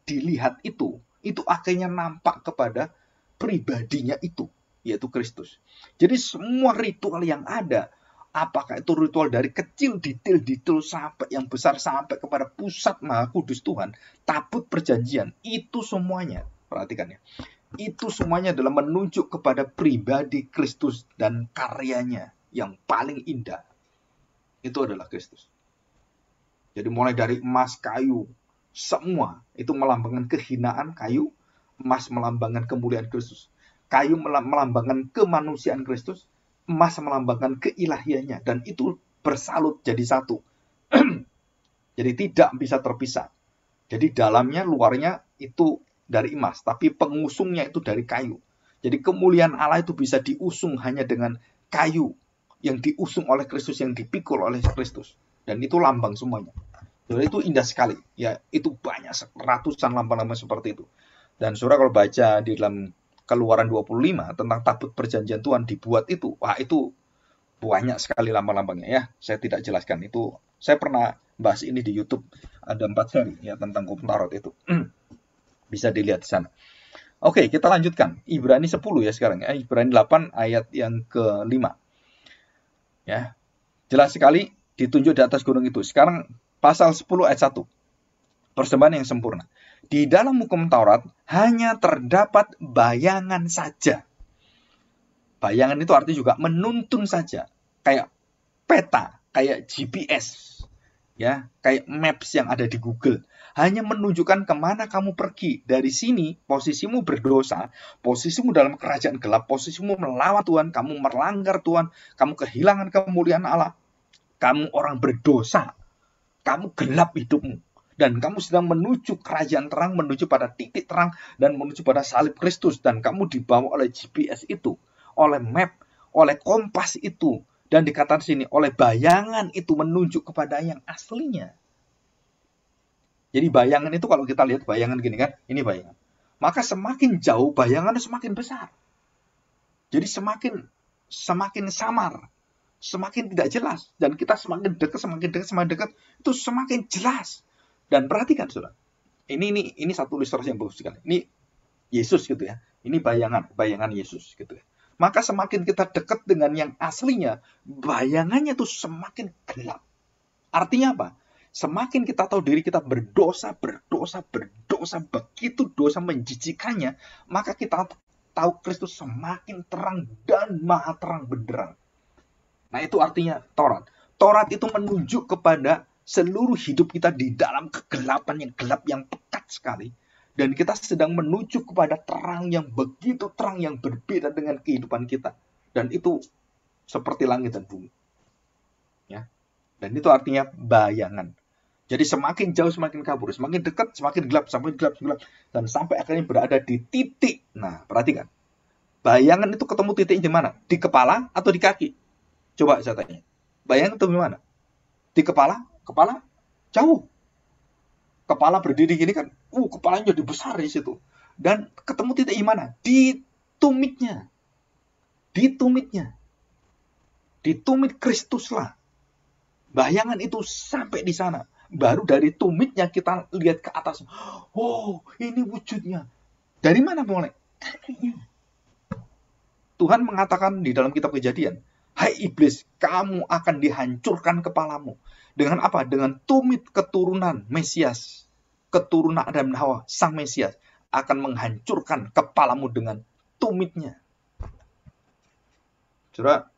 dilihat itu, itu akhirnya nampak kepada pribadinya itu yaitu Kristus. Jadi semua ritual yang ada, apakah itu ritual dari kecil detail-detail sampai yang besar sampai kepada pusat maha kudus Tuhan, tabut perjanjian, itu semuanya, perhatikan ya. Itu semuanya adalah menunjuk kepada pribadi Kristus dan karyanya yang paling indah. Itu adalah Kristus. Jadi mulai dari emas, kayu, semua itu melambangkan kehinaan kayu, emas melambangkan kemuliaan Kristus. Kayu melambangkan kemanusiaan Kristus, emas melambangkan keilahiannya dan itu bersalut jadi satu. jadi tidak bisa terpisah. Jadi dalamnya luarnya itu dari emas, tapi pengusungnya itu dari kayu. Jadi kemuliaan Allah itu bisa diusung hanya dengan kayu yang diusung oleh Kristus, yang dipikul oleh Kristus. Dan itu lambang semuanya. Jadi itu indah sekali. Ya, itu banyak ratusan lambang-lambang seperti itu. Dan surah kalau baca di dalam keluaran 25 tentang tabut perjanjian Tuhan dibuat itu, wah itu banyak sekali lambang-lambangnya ya. Saya tidak jelaskan itu. Saya pernah bahas ini di YouTube ada empat seri ya tentang hukum tarot itu. Bisa dilihat di sana. Oke, kita lanjutkan. Ibrani 10 ya sekarang ya. Ibrani 8 ayat yang ke-5. Ya. Jelas sekali ditunjuk di atas gunung itu. Sekarang pasal 10 ayat 1. Persembahan yang sempurna di dalam hukum Taurat hanya terdapat bayangan saja. Bayangan itu artinya juga menuntun saja, kayak peta, kayak GPS, ya, kayak maps yang ada di Google. Hanya menunjukkan kemana kamu pergi. Dari sini, posisimu berdosa, posisimu dalam kerajaan gelap, posisimu melawan Tuhan, kamu melanggar Tuhan, kamu kehilangan kemuliaan Allah, kamu orang berdosa, kamu gelap hidupmu dan kamu sedang menuju kerajaan terang, menuju pada titik terang dan menuju pada salib Kristus dan kamu dibawa oleh GPS itu, oleh map, oleh kompas itu dan dikatakan sini oleh bayangan itu menunjuk kepada yang aslinya. Jadi bayangan itu kalau kita lihat bayangan gini kan, ini bayangan. Maka semakin jauh bayangan semakin besar. Jadi semakin semakin samar, semakin tidak jelas dan kita semakin dekat, semakin dekat, semakin dekat itu semakin jelas dan perhatikan sudah. Ini ini ini satu ilustrasi yang bagus sekali. Ini Yesus gitu ya. Ini bayangan, bayangan Yesus gitu ya. Maka semakin kita dekat dengan yang aslinya, bayangannya itu semakin gelap. Artinya apa? Semakin kita tahu diri kita berdosa, berdosa, berdosa, begitu dosa menjijikannya, maka kita tahu Kristus semakin terang dan maha terang benderang. Nah itu artinya Taurat. Taurat itu menunjuk kepada seluruh hidup kita di dalam kegelapan yang gelap yang pekat sekali dan kita sedang menuju kepada terang yang begitu terang yang berbeda dengan kehidupan kita dan itu seperti langit dan bumi ya dan itu artinya bayangan jadi semakin jauh semakin kabur semakin dekat semakin gelap semakin gelap semakin gelap dan sampai akhirnya berada di titik nah perhatikan bayangan itu ketemu titiknya di mana di kepala atau di kaki coba saya tanya bayangan itu di mana di kepala kepala jauh kepala berdiri gini kan uh kepalanya jadi besar di situ dan ketemu titik imana di tumitnya di tumitnya di tumit Kristus lah, bayangan itu sampai di sana baru dari tumitnya kita lihat ke atas oh ini wujudnya dari mana mulai Tuhan mengatakan di dalam kitab kejadian Hai iblis, kamu akan dihancurkan kepalamu. Dengan apa? Dengan tumit keturunan Mesias. Keturunan Adam dan Hawa, sang Mesias. Akan menghancurkan kepalamu dengan tumitnya. Coba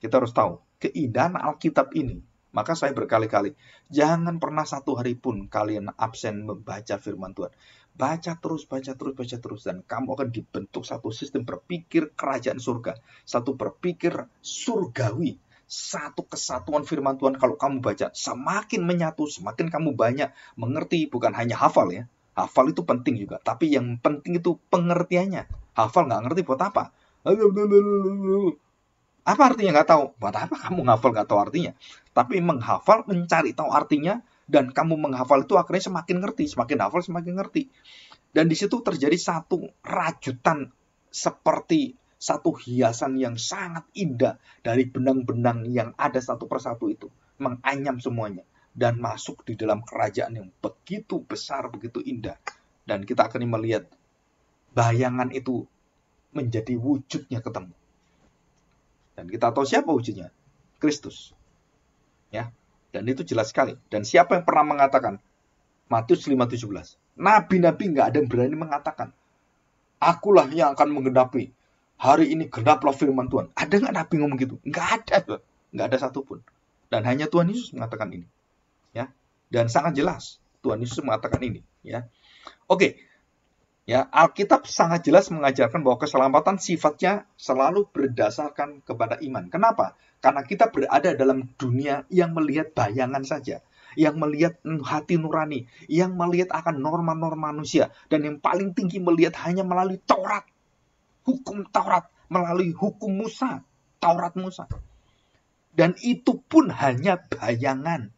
kita harus tahu. Keindahan Alkitab ini. Maka saya berkali-kali, jangan pernah satu hari pun kalian absen membaca firman Tuhan. Baca terus, baca terus, baca terus. Dan kamu akan dibentuk satu sistem berpikir kerajaan surga. Satu berpikir surgawi. Satu kesatuan firman Tuhan kalau kamu baca. Semakin menyatu, semakin kamu banyak mengerti. Bukan hanya hafal ya. Hafal itu penting juga. Tapi yang penting itu pengertiannya. Hafal nggak ngerti buat apa. Apa artinya nggak tahu? Buat apa kamu ngafal nggak tahu artinya? Tapi menghafal, mencari tahu artinya, dan kamu menghafal itu akhirnya semakin ngerti, semakin hafal semakin ngerti. Dan di situ terjadi satu rajutan seperti satu hiasan yang sangat indah dari benang-benang yang ada satu persatu itu menganyam semuanya dan masuk di dalam kerajaan yang begitu besar, begitu indah. Dan kita akan melihat bayangan itu menjadi wujudnya ketemu. Dan kita tahu siapa wujudnya? Kristus. Ya, dan itu jelas sekali. Dan siapa yang pernah mengatakan? Matius 5.17. Nabi-nabi nggak ada yang berani mengatakan. Akulah yang akan menggenapi. Hari ini genaplah firman Tuhan. Ada nggak nabi ngomong gitu? Nggak ada. Nggak ada satupun. Dan hanya Tuhan Yesus mengatakan ini. ya. Dan sangat jelas. Tuhan Yesus mengatakan ini. ya. Oke, Ya, Alkitab sangat jelas mengajarkan bahwa keselamatan sifatnya selalu berdasarkan kepada iman. Kenapa? Karena kita berada dalam dunia yang melihat bayangan saja, yang melihat hati nurani, yang melihat akan norma-norma manusia, dan yang paling tinggi melihat hanya melalui Taurat, hukum Taurat, melalui hukum Musa, Taurat Musa. Dan itu pun hanya bayangan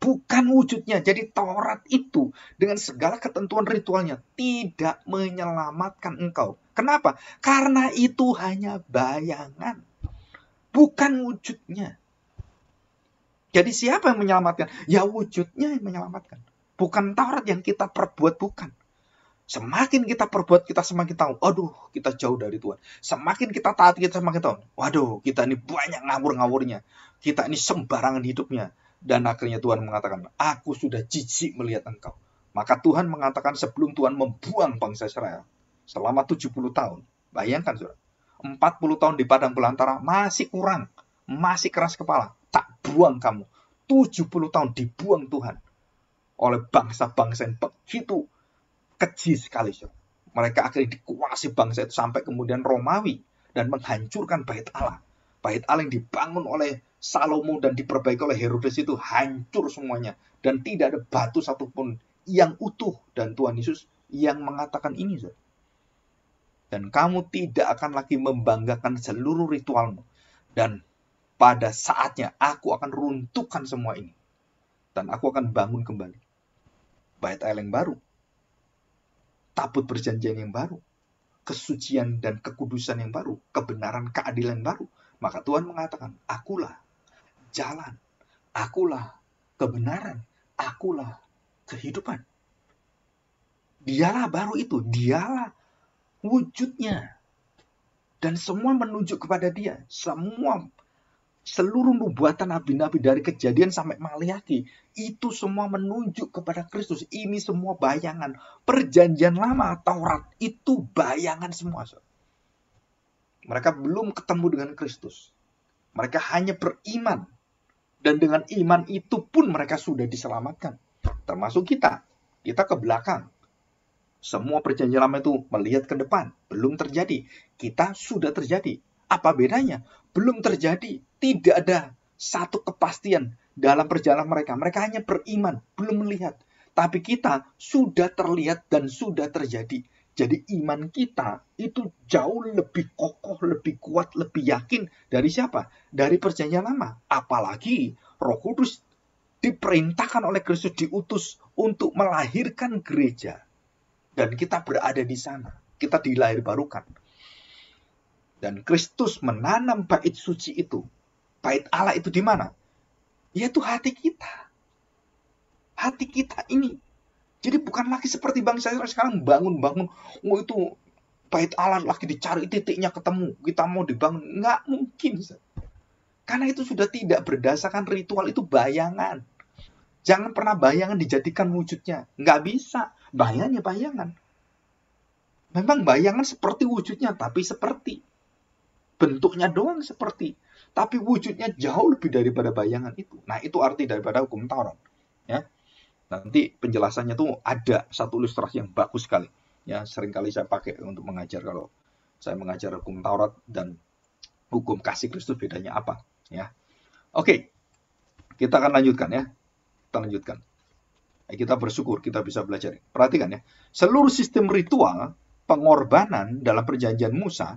bukan wujudnya. Jadi Taurat itu dengan segala ketentuan ritualnya tidak menyelamatkan engkau. Kenapa? Karena itu hanya bayangan. Bukan wujudnya. Jadi siapa yang menyelamatkan? Ya wujudnya yang menyelamatkan. Bukan Taurat yang kita perbuat, bukan. Semakin kita perbuat, kita semakin tahu. Aduh, kita jauh dari Tuhan. Semakin kita taat, kita semakin tahu. Waduh, kita ini banyak ngawur-ngawurnya. Kita ini sembarangan hidupnya dan akhirnya Tuhan mengatakan, aku sudah jijik melihat engkau. Maka Tuhan mengatakan sebelum Tuhan membuang bangsa Israel selama 70 tahun. Bayangkan saudara, 40 tahun di padang belantara masih kurang, masih keras kepala. Tak buang kamu. 70 tahun dibuang Tuhan oleh bangsa-bangsa yang begitu keji sekali. Saudara. Mereka akhirnya dikuasai bangsa itu sampai kemudian Romawi dan menghancurkan bait Allah. Bait Allah yang dibangun oleh Salomo dan diperbaiki oleh Herodes itu hancur semuanya dan tidak ada batu satupun yang utuh dan Tuhan Yesus yang mengatakan ini dan kamu tidak akan lagi membanggakan seluruh ritualmu dan pada saatnya aku akan runtuhkan semua ini dan aku akan bangun kembali bait Allah yang baru tabut perjanjian yang baru kesucian dan kekudusan yang baru kebenaran keadilan yang baru maka Tuhan mengatakan akulah jalan. Akulah kebenaran. Akulah kehidupan. Dialah baru itu. Dialah wujudnya. Dan semua menunjuk kepada dia. Semua seluruh nubuatan nabi-nabi dari kejadian sampai Maliaki itu semua menunjuk kepada Kristus. Ini semua bayangan. Perjanjian lama Taurat itu bayangan semua. Mereka belum ketemu dengan Kristus. Mereka hanya beriman dan dengan iman itu pun mereka sudah diselamatkan. Termasuk kita. Kita ke belakang. Semua perjanjian lama itu melihat ke depan. Belum terjadi. Kita sudah terjadi. Apa bedanya? Belum terjadi. Tidak ada satu kepastian dalam perjalanan mereka. Mereka hanya beriman, belum melihat. Tapi kita sudah terlihat dan sudah terjadi jadi iman kita itu jauh lebih kokoh, lebih kuat, lebih yakin dari siapa? Dari perjanjian lama. Apalagi Roh Kudus diperintahkan oleh Kristus diutus untuk melahirkan gereja. Dan kita berada di sana. Kita dilahir barukan. Dan Kristus menanam bait suci itu. Bait Allah itu di mana? Yaitu hati kita. Hati kita ini jadi bukan lagi seperti bangsa Israel sekarang bangun-bangun, oh itu bait Allah lagi dicari titiknya ketemu, kita mau dibangun. Nggak mungkin. Karena itu sudah tidak berdasarkan ritual, itu bayangan. Jangan pernah bayangan dijadikan wujudnya. Nggak bisa. Bayangannya bayangan. Memang bayangan seperti wujudnya, tapi seperti. Bentuknya doang seperti. Tapi wujudnya jauh lebih daripada bayangan itu. Nah, itu arti daripada hukum Taurat. Ya. Nanti penjelasannya tuh ada satu ilustrasi yang bagus sekali. Ya, seringkali saya pakai untuk mengajar kalau saya mengajar hukum Taurat dan hukum kasih Kristus bedanya apa, ya. Oke. Kita akan lanjutkan ya. Kita lanjutkan. Eh, kita bersyukur kita bisa belajar. Perhatikan ya. Seluruh sistem ritual pengorbanan dalam perjanjian Musa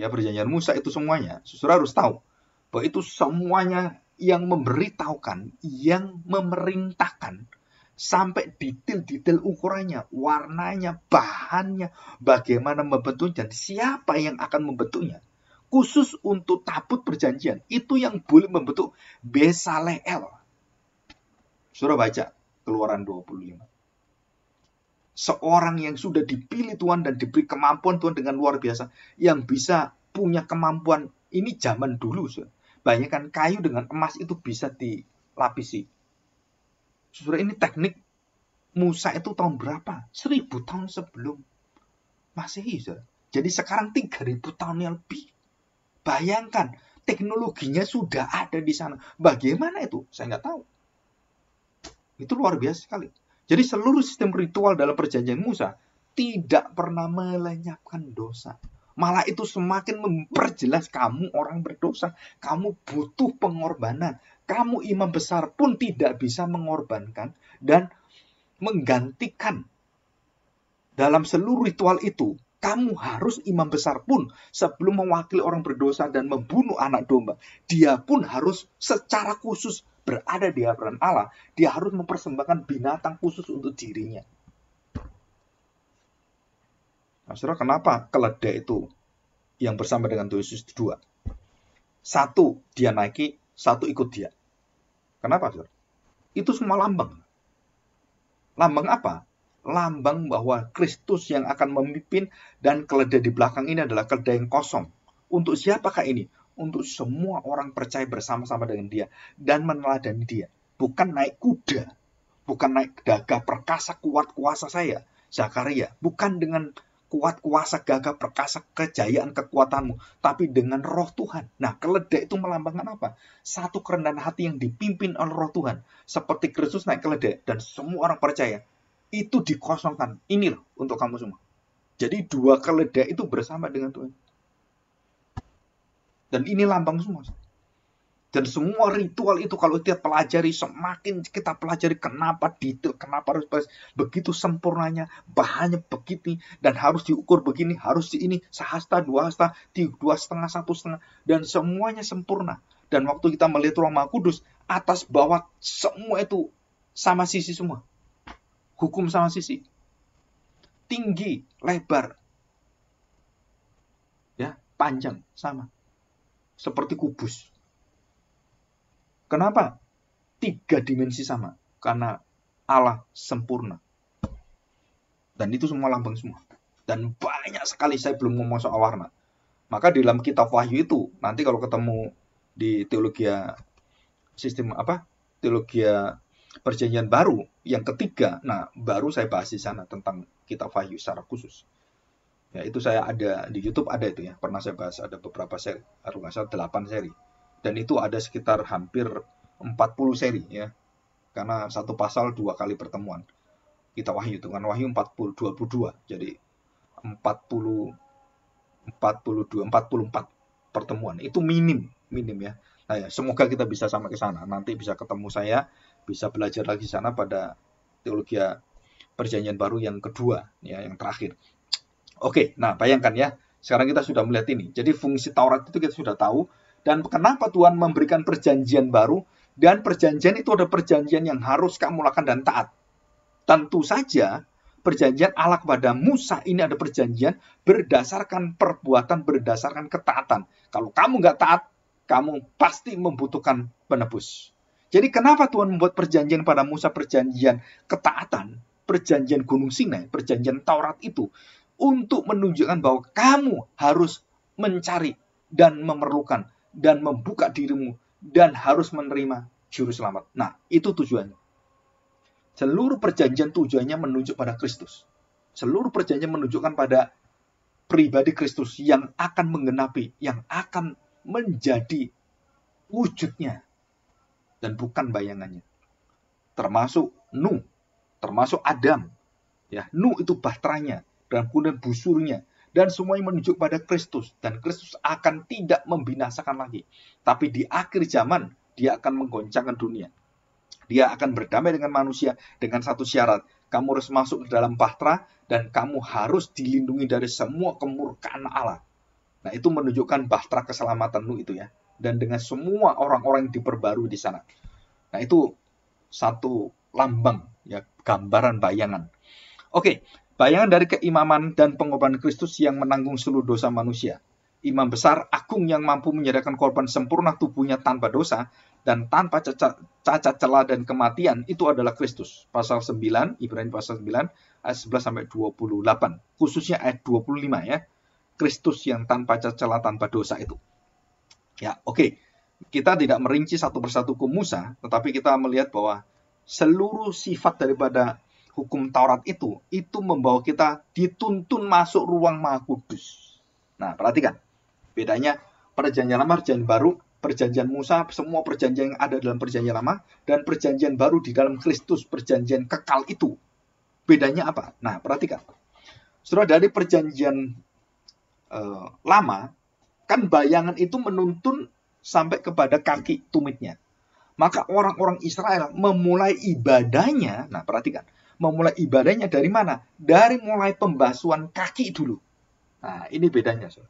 ya perjanjian Musa itu semuanya. Saudara harus tahu bahwa itu semuanya yang memberitahukan, yang memerintahkan sampai detail-detail ukurannya, warnanya, bahannya, bagaimana membentuknya, dan siapa yang akan membentuknya. Khusus untuk tabut perjanjian, itu yang boleh membentuk Besaleel. Sudah baca keluaran 25. Seorang yang sudah dipilih Tuhan dan diberi kemampuan Tuhan dengan luar biasa, yang bisa punya kemampuan ini zaman dulu. Sudah Bayangkan kayu dengan emas itu bisa dilapisi. Justru ini teknik Musa itu tahun berapa? Seribu tahun sebelum Masehi. Jadi sekarang tiga ribu tahun yang lebih. Bayangkan, teknologinya sudah ada di sana. Bagaimana itu? Saya nggak tahu. Itu luar biasa sekali. Jadi seluruh sistem ritual dalam perjanjian Musa tidak pernah melenyapkan dosa. Malah itu semakin memperjelas kamu orang berdosa. Kamu butuh pengorbanan. Kamu imam besar pun tidak bisa mengorbankan dan menggantikan. Dalam seluruh ritual itu, kamu harus imam besar pun sebelum mewakili orang berdosa dan membunuh anak domba. Dia pun harus secara khusus berada di hadapan Allah. Dia harus mempersembahkan binatang khusus untuk dirinya. Nah, Saudara, kenapa keledai itu yang bersama dengan Tuhan Yesus dua? Satu dia naiki, satu ikut dia. Kenapa, saudara? Itu semua lambang. Lambang apa? Lambang bahwa Kristus yang akan memimpin dan keledai di belakang ini adalah keledai yang kosong. Untuk siapakah ini? Untuk semua orang percaya bersama-sama dengan dia dan meneladani dia. Bukan naik kuda, bukan naik daga perkasa kuat kuasa saya, Zakaria, bukan dengan kuat kuasa gagah perkasa kejayaan kekuatanmu tapi dengan roh Tuhan nah keledai itu melambangkan apa satu kerendahan hati yang dipimpin oleh roh Tuhan seperti Kristus naik keledai dan semua orang percaya itu dikosongkan ini loh untuk kamu semua jadi dua keledai itu bersama dengan Tuhan dan ini lambang semua dan semua ritual itu kalau kita pelajari, semakin kita pelajari kenapa detail, kenapa harus begitu sempurnanya, bahannya begini, dan harus diukur begini, harus di ini, sehasta, dua hasta, tiga, dua setengah, satu setengah, dan semuanya sempurna. Dan waktu kita melihat maha Kudus, atas bawah semua itu sama sisi semua. Hukum sama sisi. Tinggi, lebar, ya panjang, sama. Seperti kubus Kenapa? Tiga dimensi sama. Karena Allah sempurna. Dan itu semua lambang semua. Dan banyak sekali saya belum ngomong soal warna. Maka di dalam kitab Wahyu itu, nanti kalau ketemu di teologi sistem apa? Teologi perjanjian baru yang ketiga. Nah, baru saya bahas di sana tentang kitab Wahyu secara khusus. Ya, itu saya ada di YouTube ada itu ya. Pernah saya bahas ada beberapa seri, kalau nggak salah 8 seri dan itu ada sekitar hampir 40 seri ya karena satu pasal dua kali pertemuan kita wahyu dengan wahyu 40 22 jadi 40 42 44 pertemuan itu minim minim ya nah ya semoga kita bisa sama ke sana nanti bisa ketemu saya bisa belajar lagi sana pada teologi perjanjian baru yang kedua ya yang terakhir oke nah bayangkan ya sekarang kita sudah melihat ini jadi fungsi Taurat itu kita sudah tahu dan kenapa Tuhan memberikan perjanjian baru? Dan perjanjian itu ada perjanjian yang harus kamu lakukan dan taat. Tentu saja perjanjian Allah kepada Musa ini ada perjanjian berdasarkan perbuatan, berdasarkan ketaatan. Kalau kamu nggak taat, kamu pasti membutuhkan penebus. Jadi kenapa Tuhan membuat perjanjian pada Musa perjanjian ketaatan, perjanjian Gunung Sinai, perjanjian Taurat itu? Untuk menunjukkan bahwa kamu harus mencari dan memerlukan dan membuka dirimu dan harus menerima juru selamat. Nah, itu tujuannya. Seluruh perjanjian tujuannya menunjuk pada Kristus. Seluruh perjanjian menunjukkan pada pribadi Kristus yang akan menggenapi, yang akan menjadi wujudnya dan bukan bayangannya. Termasuk Nuh, termasuk Adam. Ya, Nuh itu bahtranya dan kemudian busurnya dan semuanya menunjuk pada Kristus dan Kristus akan tidak membinasakan lagi tapi di akhir zaman dia akan menggoncangkan dunia dia akan berdamai dengan manusia dengan satu syarat kamu harus masuk ke dalam bahtera dan kamu harus dilindungi dari semua kemurkaan Allah nah itu menunjukkan bahtera keselamatanmu itu ya dan dengan semua orang-orang yang diperbarui di sana nah itu satu lambang ya gambaran bayangan Oke, okay, Bayangan dari keimaman dan pengorbanan Kristus yang menanggung seluruh dosa manusia. Imam besar agung yang mampu menyediakan korban sempurna tubuhnya tanpa dosa dan tanpa cacat celah dan kematian itu adalah Kristus. Pasal 9, Ibrani pasal 9 ayat 11 sampai 28. Khususnya ayat 25 ya. Kristus yang tanpa cacat celah tanpa dosa itu. Ya, oke. Okay. Kita tidak merinci satu persatu ke Musa, ah. tetapi kita melihat bahwa seluruh sifat daripada hukum Taurat itu, itu membawa kita dituntun masuk ruang Maha Kudus. Nah, perhatikan. Bedanya perjanjian lama, perjanjian baru, perjanjian Musa, semua perjanjian yang ada dalam perjanjian lama, dan perjanjian baru di dalam Kristus, perjanjian kekal itu. Bedanya apa? Nah, perhatikan. Setelah dari perjanjian eh, lama, kan bayangan itu menuntun sampai kepada kaki tumitnya. Maka orang-orang Israel memulai ibadahnya, nah perhatikan, memulai ibadahnya dari mana? Dari mulai pembasuhan kaki dulu. Nah, ini bedanya. So.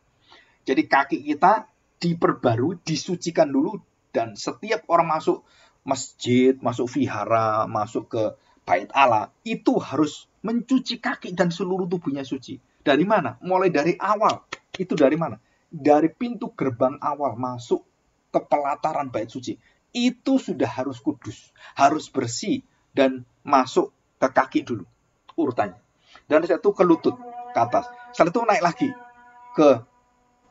Jadi kaki kita diperbarui, disucikan dulu dan setiap orang masuk masjid, masuk vihara, masuk ke bait Allah, itu harus mencuci kaki dan seluruh tubuhnya suci. Dari mana? Mulai dari awal. Itu dari mana? Dari pintu gerbang awal masuk ke pelataran bait suci. Itu sudah harus kudus, harus bersih dan masuk ke kaki dulu urutannya. Dan setelah itu ke lutut, ke atas. Setelah itu naik lagi ke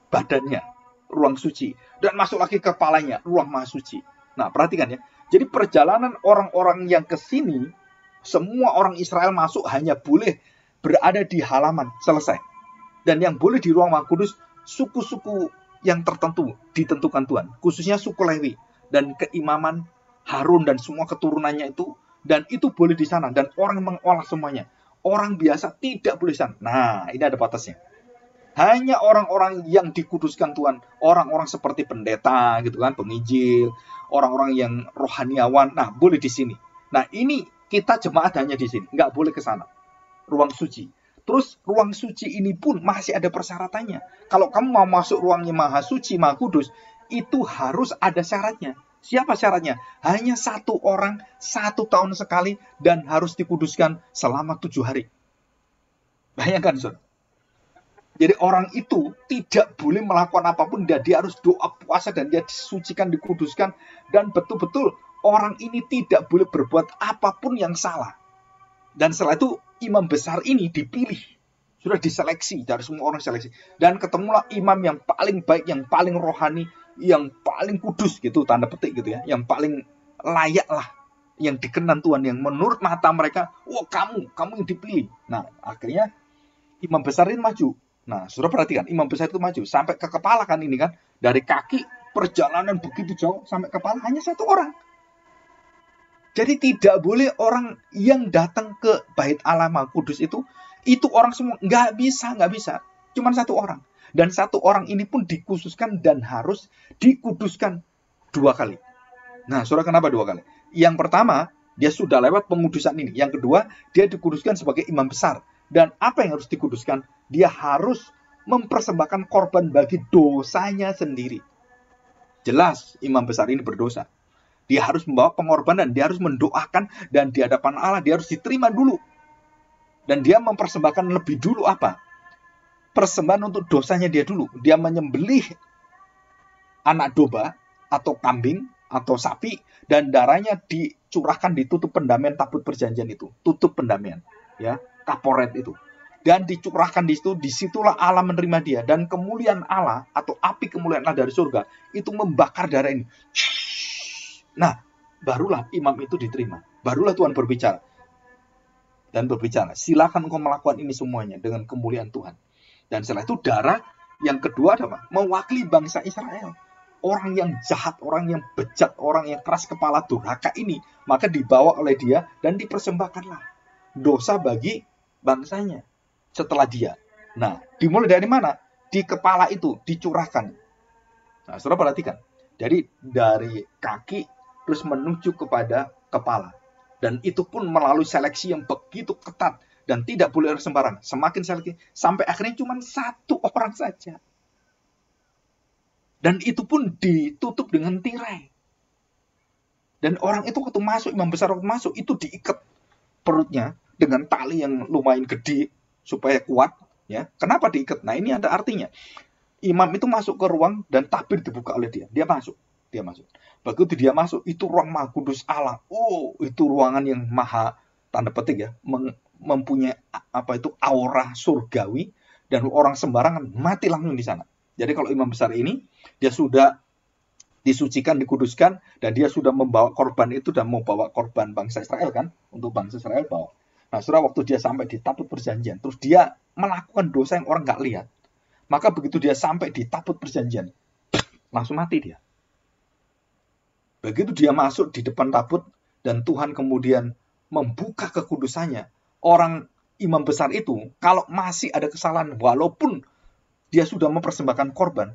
badannya, ruang suci. Dan masuk lagi ke kepalanya, ruang maha suci. Nah, perhatikan ya. Jadi perjalanan orang-orang yang ke sini, semua orang Israel masuk hanya boleh berada di halaman, selesai. Dan yang boleh di ruang maha kudus, suku-suku yang tertentu ditentukan Tuhan. Khususnya suku Lewi dan keimaman Harun dan semua keturunannya itu dan itu boleh di sana. Dan orang mengolah semuanya. Orang biasa tidak boleh di sana. Nah, ini ada batasnya. Hanya orang-orang yang dikuduskan Tuhan. Orang-orang seperti pendeta gitu kan, penginjil. Orang-orang yang rohaniawan. Nah, boleh di sini. Nah, ini kita jemaat hanya di sini. Nggak boleh ke sana. Ruang suci. Terus ruang suci ini pun masih ada persyaratannya. Kalau kamu mau masuk ruangnya maha suci, maha kudus, itu harus ada syaratnya. Siapa syaratnya? Hanya satu orang, satu tahun sekali, dan harus dikuduskan selama tujuh hari. Bayangkan, saudara. Jadi orang itu tidak boleh melakukan apapun dan dia harus doa puasa dan dia disucikan, dikuduskan. Dan betul-betul orang ini tidak boleh berbuat apapun yang salah. Dan setelah itu imam besar ini dipilih. Sudah diseleksi dari semua orang seleksi. Dan ketemulah imam yang paling baik, yang paling rohani, yang paling kudus gitu tanda petik gitu ya yang paling layak lah yang dikenan Tuhan yang menurut mata mereka wah kamu kamu yang dipilih nah akhirnya imam besar ini maju nah sudah perhatikan imam besar itu maju sampai ke kepala kan ini kan dari kaki perjalanan begitu jauh sampai kepala hanya satu orang jadi tidak boleh orang yang datang ke bait alama kudus itu itu orang semua nggak bisa nggak bisa cuman satu orang dan satu orang ini pun dikhususkan dan harus dikuduskan dua kali. Nah, saudara kenapa dua kali? Yang pertama, dia sudah lewat pengudusan ini. Yang kedua, dia dikuduskan sebagai imam besar. Dan apa yang harus dikuduskan? Dia harus mempersembahkan korban bagi dosanya sendiri. Jelas imam besar ini berdosa. Dia harus membawa pengorbanan, dia harus mendoakan dan di hadapan Allah dia harus diterima dulu. Dan dia mempersembahkan lebih dulu apa? persembahan untuk dosanya dia dulu. Dia menyembelih anak domba atau kambing atau sapi dan darahnya dicurahkan di tutup pendamian tabut perjanjian itu, tutup pendamian, ya, kaporet itu. Dan dicurahkan di situ, disitulah Allah menerima dia. Dan kemuliaan Allah atau api kemuliaan Allah dari surga itu membakar darah ini. Nah, barulah imam itu diterima. Barulah Tuhan berbicara dan berbicara. Silakan engkau melakukan ini semuanya dengan kemuliaan Tuhan. Dan setelah itu darah yang kedua adalah Mewakili bangsa Israel. Orang yang jahat, orang yang bejat, orang yang keras kepala durhaka ini. Maka dibawa oleh dia dan dipersembahkanlah. Dosa bagi bangsanya setelah dia. Nah, dimulai dari mana? Di kepala itu, dicurahkan. Nah, saudara perhatikan. Jadi dari kaki terus menuju kepada kepala. Dan itu pun melalui seleksi yang begitu ketat dan tidak boleh sembarangan. Semakin selektif sampai akhirnya cuma satu orang saja. Dan itu pun ditutup dengan tirai. Dan orang itu waktu masuk, imam besar waktu masuk, itu diikat perutnya dengan tali yang lumayan gede supaya kuat. ya Kenapa diikat? Nah ini ada artinya. Imam itu masuk ke ruang dan tabir dibuka oleh dia. Dia masuk. Dia masuk. Begitu dia masuk, itu ruang maha kudus Allah. Oh, itu ruangan yang maha, tanda petik ya, meng, mempunyai apa itu aura surgawi dan orang sembarangan mati langsung di sana. Jadi kalau imam besar ini dia sudah disucikan, dikuduskan dan dia sudah membawa korban itu dan mau bawa korban bangsa Israel kan untuk bangsa Israel bawa. Nah, surah waktu dia sampai di tabut perjanjian, terus dia melakukan dosa yang orang nggak lihat. Maka begitu dia sampai di tabut perjanjian, langsung mati dia. Begitu dia masuk di depan tabut dan Tuhan kemudian membuka kekudusannya, orang imam besar itu, kalau masih ada kesalahan, walaupun dia sudah mempersembahkan korban,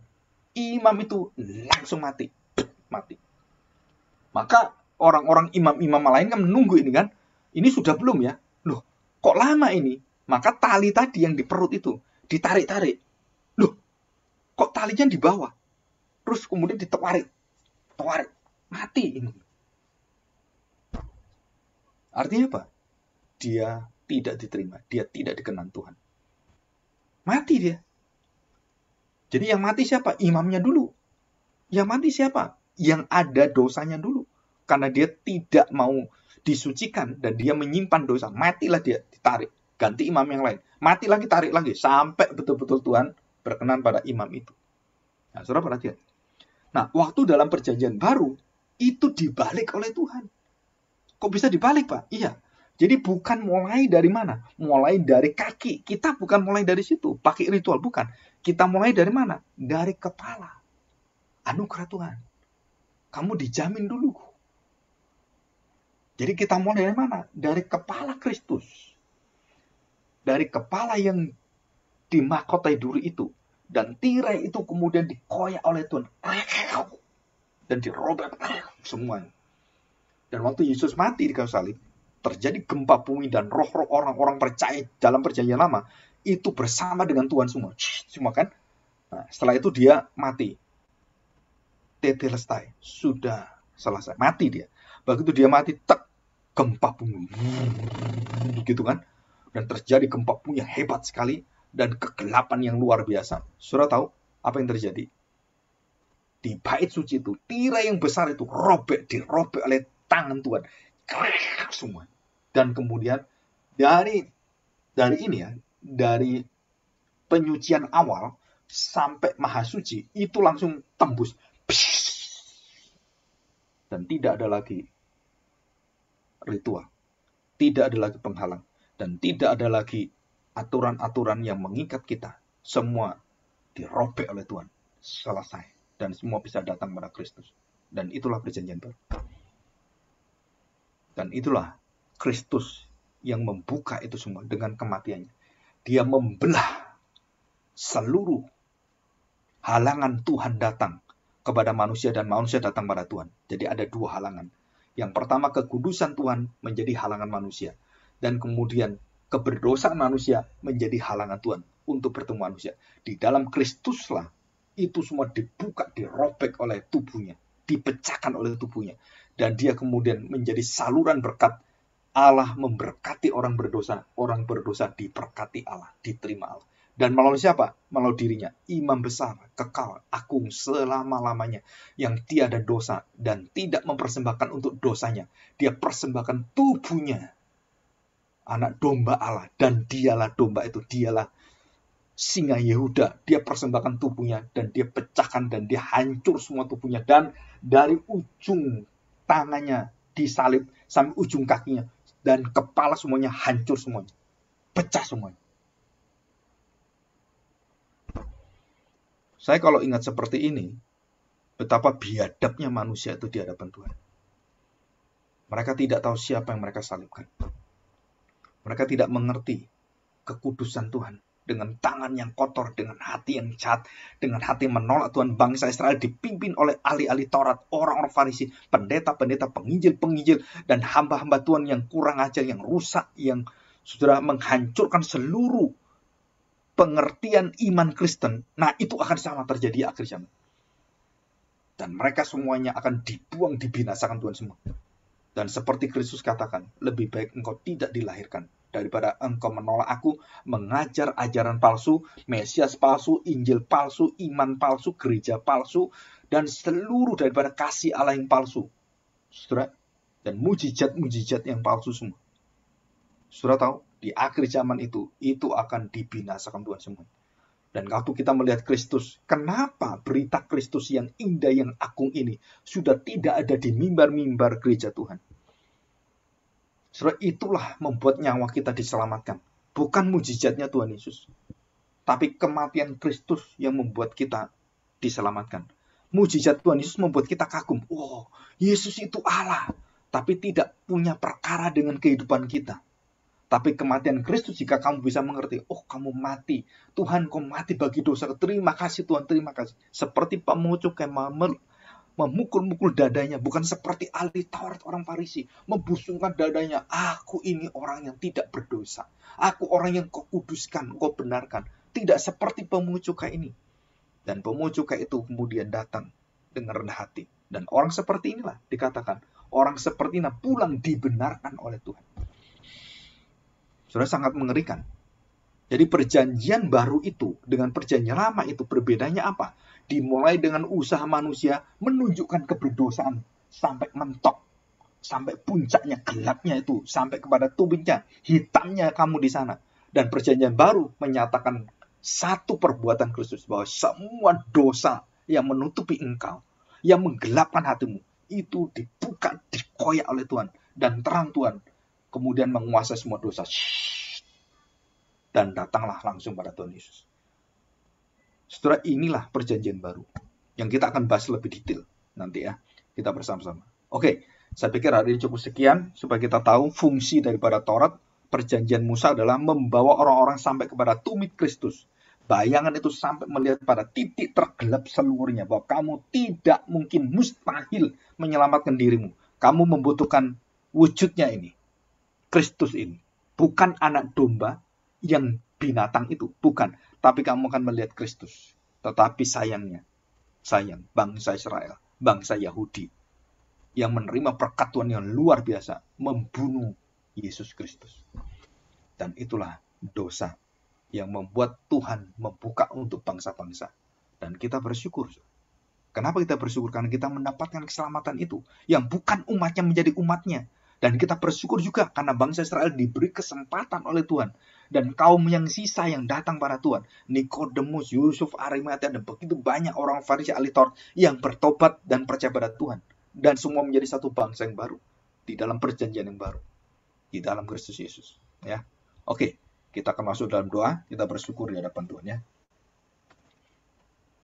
imam itu langsung mati. mati. Maka orang-orang imam-imam lain kan menunggu ini kan, ini sudah belum ya? Loh, kok lama ini? Maka tali tadi yang di perut itu ditarik-tarik. Loh, kok talinya di bawah? Terus kemudian ditewarik. Tewarik. Mati ini. Artinya apa? Dia tidak diterima, dia tidak dikenan Tuhan. Mati dia. Jadi yang mati siapa? Imamnya dulu. Yang mati siapa? Yang ada dosanya dulu. Karena dia tidak mau disucikan dan dia menyimpan dosa. Matilah dia, ditarik. Ganti imam yang lain. Mati lagi, tarik lagi. Sampai betul-betul Tuhan berkenan pada imam itu. Nah, saudara perhatian. Nah, waktu dalam perjanjian baru, itu dibalik oleh Tuhan. Kok bisa dibalik, Pak? Iya, jadi bukan mulai dari mana? Mulai dari kaki. Kita bukan mulai dari situ, pakai ritual bukan. Kita mulai dari mana? Dari kepala. Anugerah Tuhan. Kamu dijamin dulu. Jadi kita mulai dari mana? Dari kepala Kristus. Dari kepala yang dimakotai duri itu dan tirai itu kemudian dikoyak oleh Tuhan dan dirobek semuanya. Dan waktu Yesus mati di kayu salib, terjadi gempa bumi dan roh-roh orang-orang percaya dalam perjanjian lama itu bersama dengan Tuhan semua. cuma kan? Nah, setelah itu dia mati. Tetelestai. Sudah selesai. Mati dia. Begitu dia mati, tek, gempa bumi. Begitu kan? Dan terjadi gempa bumi yang hebat sekali dan kegelapan yang luar biasa. Sudah tahu apa yang terjadi? Di bait suci itu, tirai yang besar itu robek, dirobek oleh tangan Tuhan. semua. Dan kemudian dari dari ini ya, dari penyucian awal sampai mahasuci itu langsung tembus. Dan tidak ada lagi ritual. Tidak ada lagi penghalang dan tidak ada lagi aturan-aturan yang mengikat kita. Semua dirobek oleh Tuhan. Selesai. Dan semua bisa datang pada Kristus. Dan itulah perjanjian baru. Dan itulah Kristus yang membuka itu semua dengan kematiannya. Dia membelah seluruh halangan Tuhan datang kepada manusia dan manusia datang pada Tuhan. Jadi ada dua halangan. Yang pertama kekudusan Tuhan menjadi halangan manusia. Dan kemudian keberdosaan manusia menjadi halangan Tuhan untuk bertemu manusia. Di dalam Kristuslah itu semua dibuka, dirobek oleh tubuhnya, dipecahkan oleh tubuhnya. Dan dia kemudian menjadi saluran berkat Allah memberkati orang berdosa. Orang berdosa diperkati Allah, diterima Allah. Dan melalui siapa? Melalui dirinya. Imam besar, kekal, akung selama-lamanya. Yang tiada dosa dan tidak mempersembahkan untuk dosanya. Dia persembahkan tubuhnya. Anak domba Allah. Dan dialah domba itu. Dialah singa Yehuda. Dia persembahkan tubuhnya dan dia pecahkan dan dia hancur semua tubuhnya. Dan dari ujung tangannya disalib sampai ujung kakinya dan kepala semuanya hancur semuanya. Pecah semuanya. Saya kalau ingat seperti ini, betapa biadabnya manusia itu di hadapan Tuhan. Mereka tidak tahu siapa yang mereka salibkan. Mereka tidak mengerti kekudusan Tuhan dengan tangan yang kotor, dengan hati yang jahat, dengan hati menolak Tuhan bangsa Israel dipimpin oleh ahli-ahli Taurat, orang-orang Farisi, pendeta-pendeta, penginjil-penginjil, dan hamba-hamba Tuhan yang kurang ajar, yang rusak, yang sudah menghancurkan seluruh pengertian iman Kristen. Nah, itu akan sama terjadi akhir zaman. Dan mereka semuanya akan dibuang, dibinasakan Tuhan semua. Dan seperti Kristus katakan, lebih baik engkau tidak dilahirkan daripada engkau menolak aku, mengajar ajaran palsu, Mesias palsu, Injil palsu, iman palsu, gereja palsu, dan seluruh daripada kasih Allah yang palsu. Saudara, dan mujizat-mujizat yang palsu semua. Saudara tahu, di akhir zaman itu, itu akan dibinasakan Tuhan semua. Dan waktu kita melihat Kristus, kenapa berita Kristus yang indah, yang agung ini sudah tidak ada di mimbar-mimbar gereja Tuhan? itulah membuat nyawa kita diselamatkan. Bukan mujizatnya Tuhan Yesus. Tapi kematian Kristus yang membuat kita diselamatkan. Mujizat Tuhan Yesus membuat kita kagum. Oh, Yesus itu Allah. Tapi tidak punya perkara dengan kehidupan kita. Tapi kematian Kristus jika kamu bisa mengerti. Oh, kamu mati. Tuhan, kau mati bagi dosa. Terima kasih Tuhan, terima kasih. Seperti pemucuk yang memukul-mukul dadanya, bukan seperti ahli Taurat orang Farisi, membusungkan dadanya, aku ini orang yang tidak berdosa, aku orang yang kau kuduskan, kau benarkan, tidak seperti pemungut cukai ini. Dan pemungut cukai itu kemudian datang dengan rendah hati. Dan orang seperti inilah dikatakan, orang seperti ini pulang dibenarkan oleh Tuhan. Sudah sangat mengerikan. Jadi perjanjian baru itu dengan perjanjian lama itu berbedanya apa? Dimulai dengan usaha manusia menunjukkan keberdosaan sampai mentok, sampai puncaknya gelapnya itu, sampai kepada tubuhnya hitamnya kamu di sana. Dan perjanjian baru menyatakan satu perbuatan Kristus bahwa semua dosa yang menutupi engkau, yang menggelapkan hatimu, itu dibuka, dikoyak oleh Tuhan dan terang Tuhan kemudian menguasai semua dosa. Shhh dan datanglah langsung pada Tuhan Yesus. Setelah inilah perjanjian baru yang kita akan bahas lebih detail nanti ya. Kita bersama-sama. Oke, saya pikir hari ini cukup sekian supaya kita tahu fungsi daripada Taurat. Perjanjian Musa adalah membawa orang-orang sampai kepada tumit Kristus. Bayangan itu sampai melihat pada titik tergelap seluruhnya bahwa kamu tidak mungkin mustahil menyelamatkan dirimu. Kamu membutuhkan wujudnya ini, Kristus ini, bukan anak domba, yang binatang itu, bukan. Tapi kamu akan melihat Kristus. Tetapi sayangnya, sayang bangsa Israel, bangsa Yahudi yang menerima perkatuan yang luar biasa membunuh Yesus Kristus. Dan itulah dosa yang membuat Tuhan membuka untuk bangsa-bangsa. Dan kita bersyukur. Kenapa kita bersyukur? Karena kita mendapatkan keselamatan itu. Yang bukan umatnya menjadi umatnya. Dan kita bersyukur juga karena bangsa Israel diberi kesempatan oleh Tuhan. Dan kaum yang sisa yang datang pada Tuhan. Nikodemus, Yusuf, Arimatea, dan begitu banyak orang Farisi Alitor yang bertobat dan percaya pada Tuhan. Dan semua menjadi satu bangsa yang baru. Di dalam perjanjian yang baru. Di dalam Kristus Yesus. Ya, Oke, kita akan masuk dalam doa. Kita bersyukur di hadapan Tuhan ya.